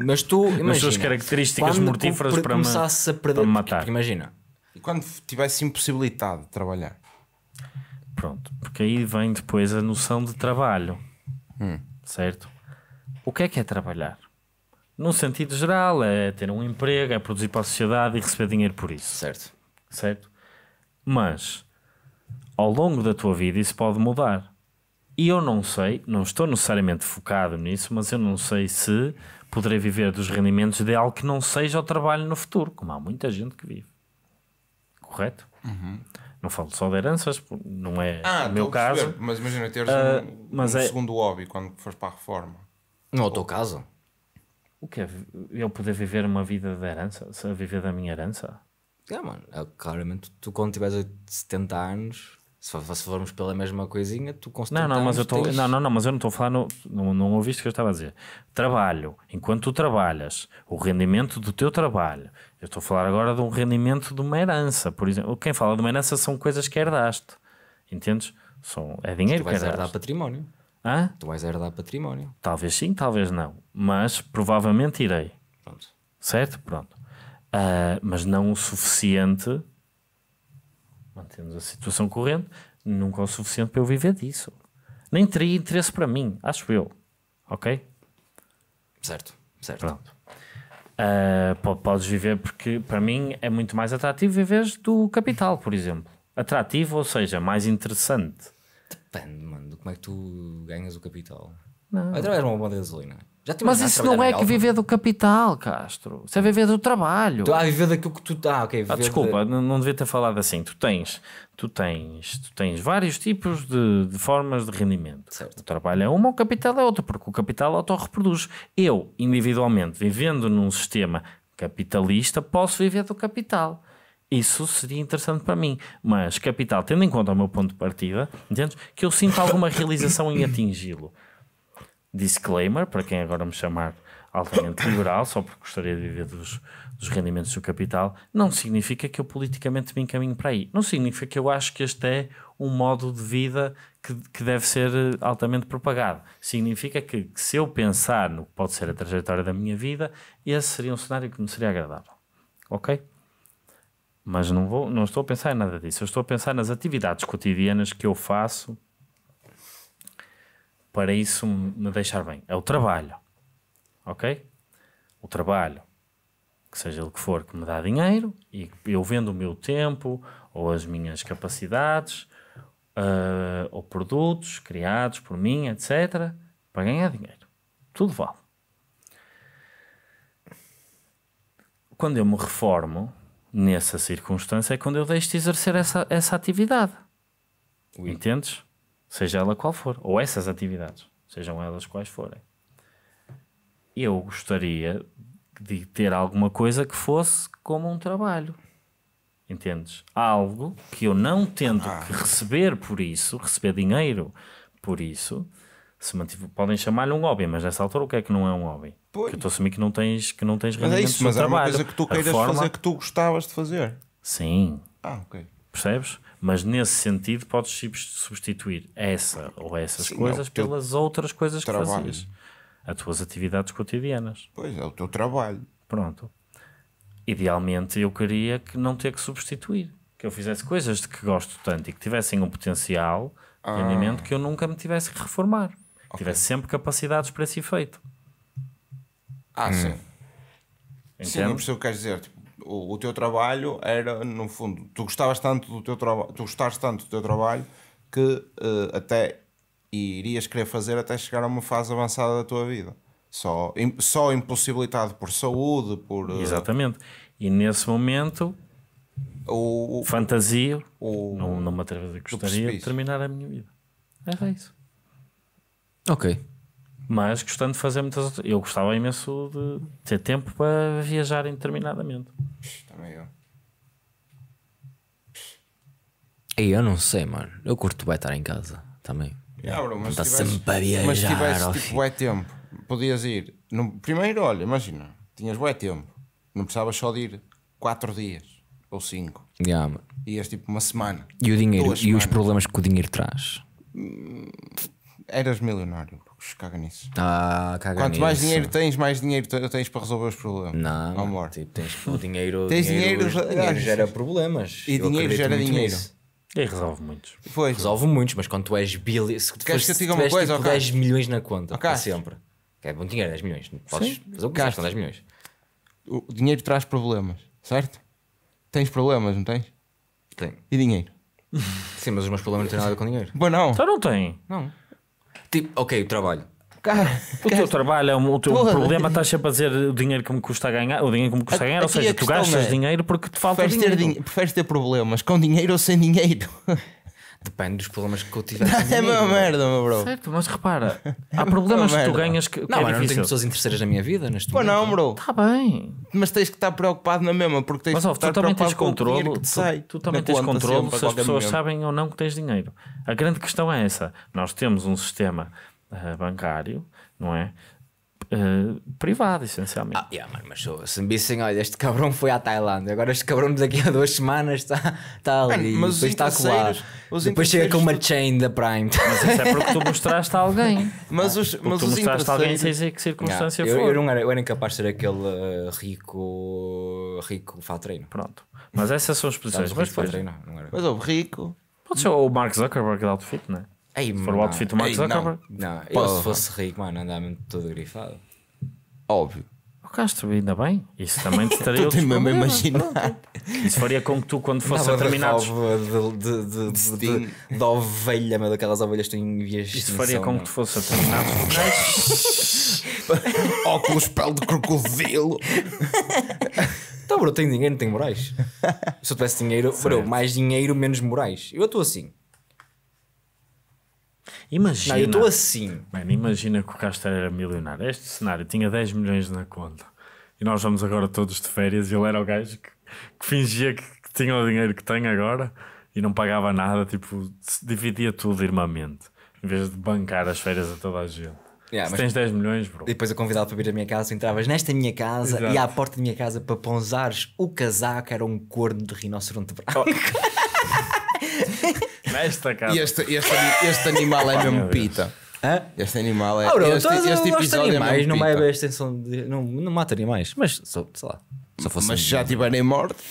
Mas tu, imagina, suas características mortíferas para me, a perder, para me matar. Porque, imagina. E quando tivesse impossibilitado de trabalhar? Pronto, porque aí vem depois a noção de trabalho, hum. certo? O que é que é trabalhar? Num sentido geral, é ter um emprego, é produzir para a sociedade e receber dinheiro por isso. Certo certo? Mas ao longo da tua vida isso pode mudar. E eu não sei, não estou necessariamente focado nisso, mas eu não sei se poderei viver dos rendimentos de algo que não seja o trabalho no futuro, como há muita gente que vive. Correto? Uhum. Não falo só de heranças, não é ah, o meu caso. mas imagina teres uh, um, mas um é... segundo hobby quando fores para a reforma. Não, é o teu caso. O que é? Eu poder viver uma vida de herança? Viver da minha herança? É, mano, é, claramente, tu quando tiveres 70 anos, se, se formos pela mesma coisinha, tu com não, não, mas eu tô, tens... não, não, não, mas eu não estou a falar, no, não, não ouviste o que eu estava a dizer. Trabalho, enquanto tu trabalhas, o rendimento do teu trabalho, eu estou a falar agora de um rendimento de uma herança, por exemplo. Quem fala de uma herança são coisas que herdaste, entendes? São, é dinheiro que herdaste. Tu vais herdar património. Hã? Tu vais herdar património. Talvez sim, talvez não, mas provavelmente irei. Pronto. Certo? Pronto uh, mas não o suficiente. Mantemos a situação corrente, nunca o suficiente para eu viver disso. Nem teria interesse para mim, acho eu. Ok? Certo, certo. Pronto. Uh, podes viver, porque para mim é muito mais atrativo viver do capital, por exemplo. Atrativo, ou seja, mais interessante. Depende, mano, de como é que tu ganhas o capital. Não. Vai uma bomba de gasolina. Mas isso não é que viver do capital, Castro. Isso é viver do trabalho. Tu, então, ah, viver daquilo que tu tá, ah, Viver ah, desculpa, de... não, não devia ter falado assim. Tu tens, tu tens, tu tens vários tipos de, de formas de rendimento. Certo. O trabalho é uma, o capital é outra, porque o capital autorreproduz. Eu, individualmente, vivendo num sistema capitalista, posso viver do capital. Isso seria interessante para mim, mas capital, tendo em conta o meu ponto de partida, entendes? que eu sinto alguma realização em *coughs* atingi-lo disclaimer para quem agora me chamar altamente *coughs* liberal, só porque gostaria de viver dos, dos, rendimentos do capital, não significa que eu politicamente me encaminhe para aí. Não significa que eu acho que este é um modo de vida que, que deve ser eh, altamente propagado. Significa que, que, se eu pensar no que pode ser a trajetória da minha vida, esse seria um cenário que me seria agradável. Ok? Mas não, vou, não estou a pensar em nada disso. Eu estou a pensar nas atividades cotidianas que eu faço para isso me deixar bem. É o trabalho. Ok? O trabalho, que seja ele que for, que me dá dinheiro e eu vendo o meu tempo ou as minhas capacidades uh, ou produtos criados por mim, etc., para ganhar dinheiro. Tudo vale. Quando eu me reformo, nessa circunstância, é quando eu deixo de exercer essa, essa atividade. Ui. Entendes? seja ela qual for, ou essas atividades, sejam elas quais forem. Eu gostaria de ter alguma coisa que fosse como um trabalho. Entendes? Algo que eu não tendo ah. que receber por isso, receber dinheiro por isso, se podem chamar-lhe um hobby, mas nessa altura o que é que não é um hobby? Pois. Que eu estou a assumir que não tens, que não tens mas é rendimento mas é isso, mas trabalho. é uma coisa que tu queiras fazer que tu gostavas de fazer. Sim. Ah, ok. Percebes? Mas nesse sentido podes substituir essa ou essas Sim, é coisas é pelas outras coisas trabalho. que fazias. As tuas atividades cotidianas. Pois, é o teu trabalho. Pronto. Idealmente eu queria que não ter que substituir. Que eu fizesse coisas de que gosto tanto e que tivessem um potencial ah. rendimento que eu nunca me tivesse que reformar. Okay. Tivesse sempre capacidades para esse efeito. Ah, hum. sim. Entendo? Sim, não percebo o que queres dizer. Tipo, o, o, teu trabalho era, no fundo, tu gostavas tanto do teu trabalho, tu gostaste tanto do teu trabalho que uh, até irias querer fazer até chegar a uma fase avançada da tua vida. Só, im, só impossibilitado por saúde, por. Uh, Exatamente. E nesse momento o, o fantasia, o, não, não me atrevo a dizer que gostaria de terminar a minha vida. Era isso. Ok mas gostando de fazer muitas outras. Eu gostava imenso de ter tempo para viajar indeterminadamente. Também eu. E eu não sei, mano. Eu curto bem estar em casa também. Yeah, sempre a viajar. Mas se tivesse tipo bué tempo, podias ir. No, primeiro, olha, imagina, tinhas bué tempo. Não precisavas só de ir 4 dias ou 5. Yeah, mano. Ias tipo uma semana. E o dinheiro, e os problemas que o dinheiro traz. Hum, eras milionário, pô caga nisso. Ah, caga Quanto nisso. mais dinheiro tens, mais dinheiro tens para resolver os problemas. Não, amor. Tipo, tens dinheiro, tens dinheiro, dinheiro, dinheiro gera problemas. E dinheiro gera dinheiro. E resolve muitos. Pois. Resolve muitos, mas quando tu és bilhões, se tu Queres que eu diga uma coisa, tipo, okay. 10 milhões na conta, okay. para sempre. Que é bom dinheiro, 10 milhões. Podes Sim. fazer o que quiseres, 10 milhões. O dinheiro traz problemas, certo? Tens problemas, não tens? Tenho. E dinheiro? Sim, mas os meus problemas não têm nada com dinheiro. Bom, não. só então não tem. Não. Tipo, ok, trabalho. Cara, o teu trabalho é um, o teu Porra. problema, estás sempre a dizer o dinheiro que me custa a ganhar, o dinheiro que me custa a ganhar, ou seja, tu gastas é, dinheiro porque te falta preferes dinheiro. Ter, preferes ter problemas com dinheiro ou sem dinheiro? *laughs* Depende dos problemas que eu *laughs* tiver. é uma merda, meu bro. Certo, mas repara, *laughs* é há problemas que tu ganhas que, que Não, é eu não tenho pessoas interesseiras na minha vida neste Pô, momento. não, bro. Está bem, Mas tens que estar preocupado na mesma, porque tens mas que ó, estar tu também preocupado tens com o dinheiro controlo, que te sai. tu, também tens controle controlo se as pessoas momento. sabem ou não que tens dinheiro. A grande questão é essa: nós temos um sistema eh, bancário, não é? Eh, privado, essencialmente. Ah, yeah, mano, mas se me dissem, olha, este cabrão foi à Tailândia, agora este cabrão daqui a duas semanas está tá ali, mano, depois está a colar, depois chega com uma chain da Prime. Mas isso é porque tu mostraste a alguém. *laughs* Mas ah, os, mas tu os mostraste a alguém sem que circunstância yeah, eu, Eu, não era, eu era incapaz de ser aquele eh, rico, rico fatreino. Pronto. Mas essas são as posições. Mas, rico, mas, não era. mas rico. Pode ser o Mark Zuckerberg de Outfit, não é? Ei, Se for o outfit do Mark Zuckerberg. Não, não. eu se fosse rico, mano, andava todo grifado. Óbvio. O Castro, ainda bem. Isso também te estaria *laughs* outro mesmo imaginar. Isso faria com que tu, quando fosse a terminados... De, de, de, de, de, ovelha, mas daquelas ovelhas têm vias Isso faria com que tu fosse a terminados *laughs* Óculos pele de crocodilo. *laughs* Então, bro, tenho dinheiro, não tenho morais. Se eu tivesse dinheiro, bro, mais dinheiro, menos morais. Eu estou assim. Imagina. Não, eu estou assim. Mano, imagina que o Castelo era milionário. Este cenário tinha 10 milhões na conta. E nós vamos agora todos de férias e ele era o gajo que, que fingia que, que tinha o dinheiro que tem agora e não pagava nada, tipo, dividia tudo irmamente, em vez de bancar as férias a toda a gente. Yeah, Se tens 10 milhões, bro. E depois eu convidava para vir à minha casa, entravas nesta minha casa Exato. e à porta da minha casa para ponzares o casaco, era um corno de rinoceronte branco. Oh. *laughs* *laughs* Nesta, cara. Este, este, este animal é mesmo pita. Hã? Este animal é. Ah, este, este, este episódio é animais, é não vai haver extensão de. Não, não mata animais, mas sei lá. Se fosse mas um... já tiverem morte *laughs*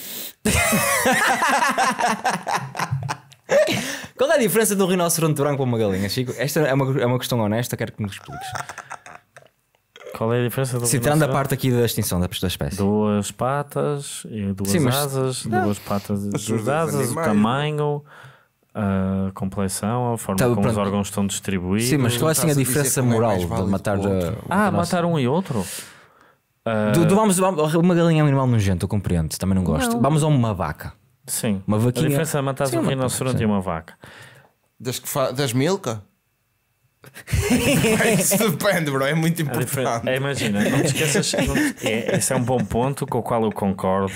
Qual é a diferença de um rinoceronte branco para uma galinha, Chico? Esta é uma, é uma questão honesta, quero que me expliques. Qual é a diferença do Citando a parte aqui da extinção da espécie. Duas patas, eh, duas Sim, mas... asas, não. duas patas, as duas asas, o tamanho, a complexão, a forma tá, como pronto. os órgãos estão distribuídos. Sim, mas qual é assim a diferença moral é de matar. Eh, o outro, ah, matar um e outro? Uh... Do, do, ah. vamos, uma galinha é um animal nojento, eu compreendo, também não gosto. Não. Vamos a uma vaca. Sim. Uma vaquinha. A diferença é matar um rinoceronte e uma vaca. Das, que fa... das milka? *laughs* Isso depende, bro. É muito é importante. É, imagina, não te esqueças. Não te... É, esse é um bom ponto com o qual eu concordo.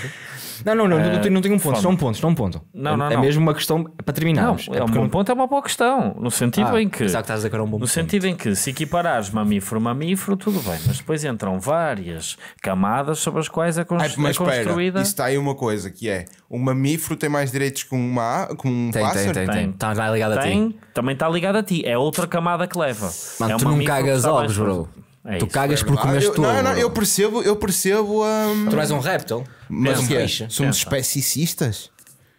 Não, não, não, não, não tenho um ponto, São não são não um ponto. Não, não, é, não. mesmo uma questão para terminarmos. Não, é, é um ponto, é uma boa questão. No sentido ah, em que. Exato, estás a um bom No ponto. sentido em que, se equiparares mamífero mamífero, tudo bem, mas depois entram várias camadas sobre as quais é, construção é construída. Espera, isso está aí uma coisa que é: um mamífero tem mais direitos que, uma, que um tem, pássaro? Tem, tem, tem. Está tá ligado a ti. Tem, também está ligado a ti. É outra camada que leva. Mas é tu não cagas ovos, bro. É tu isso, cagas é porque ah, comeste eu, Não, não, eu percebo, eu percebo. Um... Tu és um réptil? Mas o Somos é, Pensa. especicistas?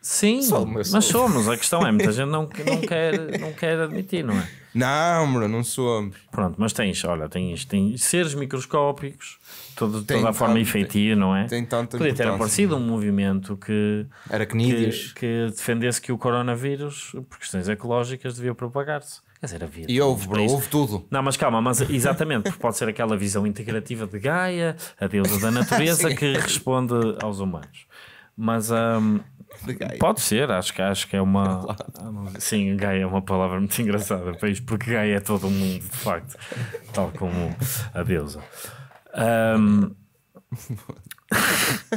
Sim, somos, mas somos. A questão é, muita gente não, não, quer, não quer admitir, não é? Não, bro, não somos. Pronto, mas tens, olha, tens, tens seres microscópicos, todo, tem, toda a forma efetiva, não é? Tem tanta Podia ter aparecido um movimento que, que, que defendesse que o coronavírus, por questões ecológicas, devia propagar-se. Quer dizer, havia. E houve, bro, houve tudo. Não, mas calma, mas exatamente, porque pode ser aquela visão integrativa de Gaia, a deusa da natureza, *laughs* que responde aos humanos. Mas um, pode ser, acho que, acho que é uma. Sim, Gaia é uma palavra muito engraçada para isto, porque Gaia é todo mundo, de facto, tal como a deusa. Um, *laughs*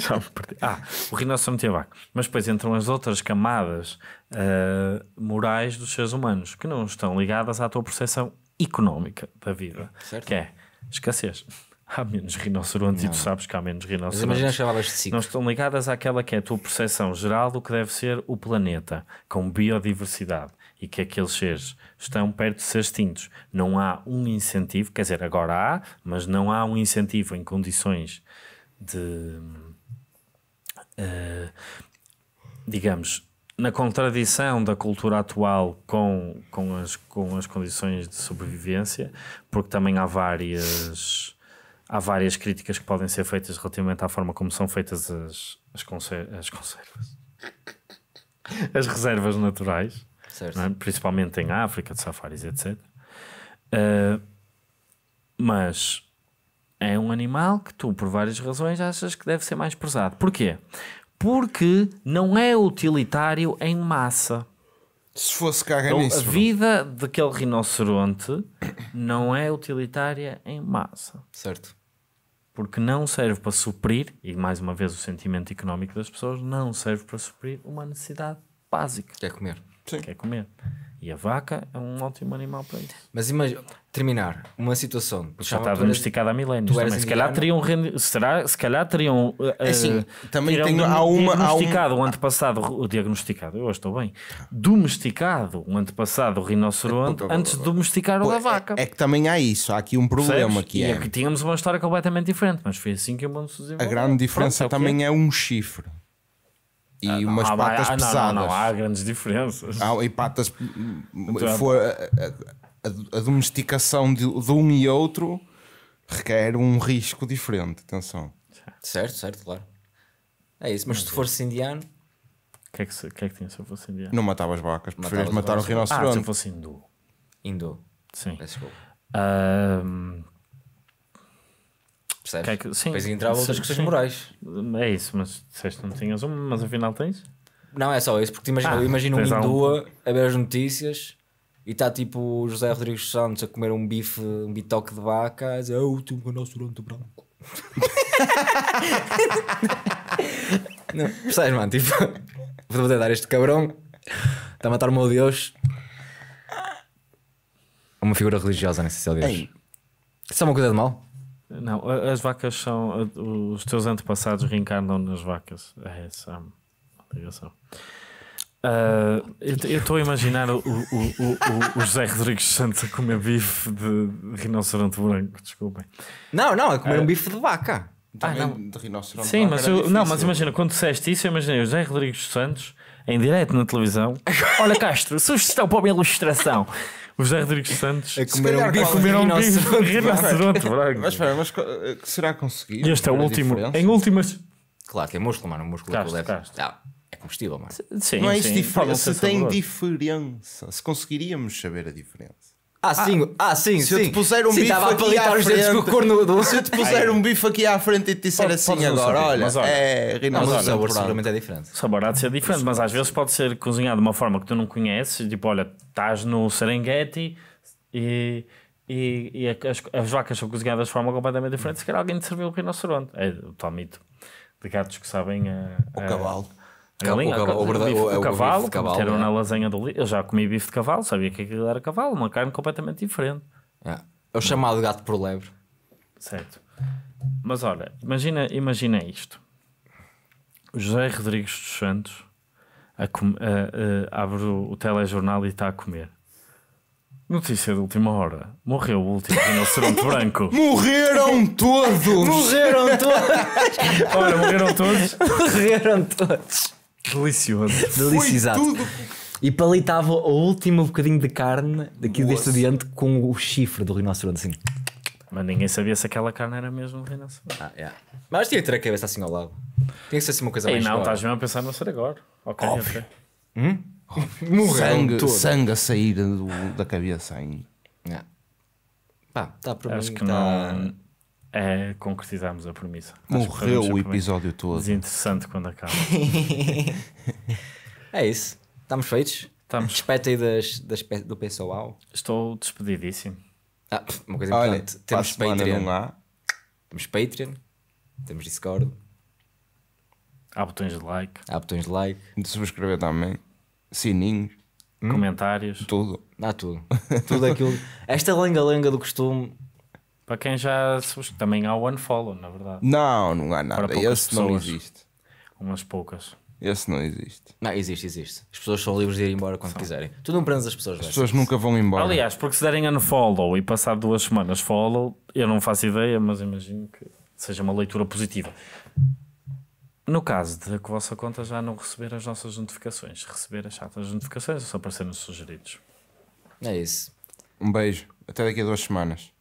Já me perdi. Ah, o rinoceronte e vaca. Mas depois entram as outras camadas uh, morais dos seres humanos que não estão ligadas à tua percepção económica da vida. Certo. Que é escassez. *laughs* Há menos rinocerontes não. e tu sabes que há menos rinocerontes. imagina as de ciclo. Não estão ligadas àquela que é a tua percepção geral do que deve ser o planeta, com biodiversidade e que aqueles seres estão perto de ser extintos. Não há um incentivo, quer dizer, agora há, mas não há um incentivo em condições de uh, digamos, na contradição da cultura atual com, com, as, com as condições de sobrevivência, porque também há várias há várias críticas que podem ser feitas relativamente à forma como são feitas as, as, conser as conservas *laughs* as reservas naturais é? principalmente em África, de safaris, etc. Uh, eh, mas é um animal que tu, por várias razões, achas que deve ser mais prezado. Porquê? Porque não é utilitário em massa. Se fosse carga então, nisso. A vida daquele rinoceronte não é utilitária em massa. Certo. Porque não serve para suprir, e mais uma vez o sentimento económico das pessoas, não serve para suprir uma necessidade básica. Quer comer. Sim. Quer comer. E a vaca é um ótimo animal para isso. Mas imagina, terminar, uma situação. Já está domesticada há milénios também. Se calhar, teriam, será, se calhar teriam. Eh, é assim, também teriam tenho, há uma. Diagnosticado há um... um antepassado. Diagnosticado, eu estou bem. Domesticado um antepassado rinoceronte é, antes de domesticar a é vaca. É, é, que também há isso, há aqui um problema. É. aqui é... é... que tínhamos uma história completamente diferente, mas foi assim que o mundo se desenvolveu. A grande diferença Pronto, também é um chifre e ah, umas há, patas há, ah, pesadas. Não, não, há grandes diferenças. Há, e patas. Então, for, a, a, a, domesticação de, de um e outro requer um risco diferente. Atenção. Certo, certo, claro. É isso, mas se tu fores indiano. O que é que, se, que, é que tinha se eu fosse indiano? Não matava as vacas, preferias matar o rinoceronte. Ah, se eu fosse hindu. Hindu. Sim. Desculpa. Percebes? Que é que, sim, Depois entrava outras questões sim. morais. É isso, mas disseste não tinhas uma, mas afinal tens? Não, é só isso, porque imagina, ah, eu imagino um hindua um... a ver as notícias e está tipo o José Rodrigues Santos a comer um bife, um bitoque de vaca, a dizer, oh, é tu o nosso durante branco. *laughs* não, percebes, mano? Tipo, *laughs* vou tentar este cabrão, está a matar o meu Deus. É uma figura religiosa, nem sei se é Deus. Ei. Isso é uma coisa de mal? Não, as vacas são. Os teus antepassados reencarnam nas vacas. É essa a ligação. Uh, eu estou a imaginar o, o, o, o, José Rodrigues Santos a comer bife de, de rinoceronte branco, desculpem. Não, não, a comer uh, um bife de vaca. Ah, Também ah, não. de rinoceronte Sim, mas, eu, não, mas imagina, quando disseste isso, eu imaginei o José Rodrigues Santos em direto na televisão. Olha, Castro, sugestão para uma ilustração. O José Rodrigues Santos É comer um bife, comer rinoceronte branco. Mas espera, mas eh, será conseguido. E este é o último, em últimas. Claro, tem é músculo, mano, o músculo castro, é castro. Ah, é combustível, mano. Sim, não é isso diferente, se tem diferença, se conseguiríamos saber a diferença. Ah, sim, ah, ah sim, se sim. eu te puser um sim, bife aqui à frente, com o corno do... *laughs* se eu te puser um bife aqui à frente e te disser Pode- assim agora, olha, mas olha. é Não, mas o rinoceronte. sabor seguramente é diferente. O sabor há de ser diferente, mas às vezes pode ser cozinhado de uma forma que tu não conheces, tipo, olha, estás no Serengeti e, e, e as, as vacas são cozinhadas de forma completamente diferente, se calhar alguém te serviu o rinoceronte. É o tal mito de gatos que sabem a, eh, a, O cavalo. Eh, Galinha, é o, cavalo, o, bife, o, o cavalo, cavalo, meteram é. na lasanha do Eu já comi bife de cavalo, sabia que aquilo era cavalo, uma carne completamente diferente. É, é o chamado gato por lebre. Certo. Mas olha, imagina, imagina isto. José Rodrigues dos Santos a com, a, a, abre o, o telejornal e está a comer. Notícia de última hora. Morreu o último rinoceronte branco. *laughs* Morreram todos! morreram todos! *laughs* Ora, morreram todos? morreram todos! Delicioso. *laughs* Delicioso. E palitava o último bocadinho de carne daqui deste adiante com o chifre do rinoceronte, assim. Mas ninguém sabia se aquela carne era mesmo rinoceronte. Ah, yeah. Mas tinha que ter a cabeça assim ao lado. Tinha que ser assim uma coisa Ei, mais Não, estás mesmo a pensar no Saragor. Ok, Óbvio. Hum? Morreu sangue, sangue a sair do, da cabeça ainda. Yeah. Pá, está a Acho que tá não é, concretizamos a premissa. Morreu o episódio todo. Desinteressante quando acaba. *laughs* é isso. Estamos feitos. Estamos. Respeito aí das, das, do pessoal. Estou despedidíssimo. Ah, uma coisa Olha, importante. Temos Patreon. Temos Patreon. Temos Discord. Há botões de like. Há botões de like. De subscrever também. Sininhos. Hum? Comentários. Tudo. Há tudo. tudo aquilo. *laughs* Esta lenga-lenga do costume para quem já Também há o unfollow, na verdade. Não, não há nada. Esse pessoas, não existe. Umas poucas. Esse não existe. Não, existe, existe. As pessoas são livres de ir embora quando quiserem. Tu não prendes as pessoas. As pessoas nunca vão embora. Aliás, porque se derem unfollow e passar duas semanas follow, eu não faço ideia, mas imagino que seja uma leitura positiva. No caso de que a vossa conta já não receber as nossas notificações, receber as chatas notificações ou só aparecer nos sugeridos. É isso. Um beijo. Até daqui a duas semanas.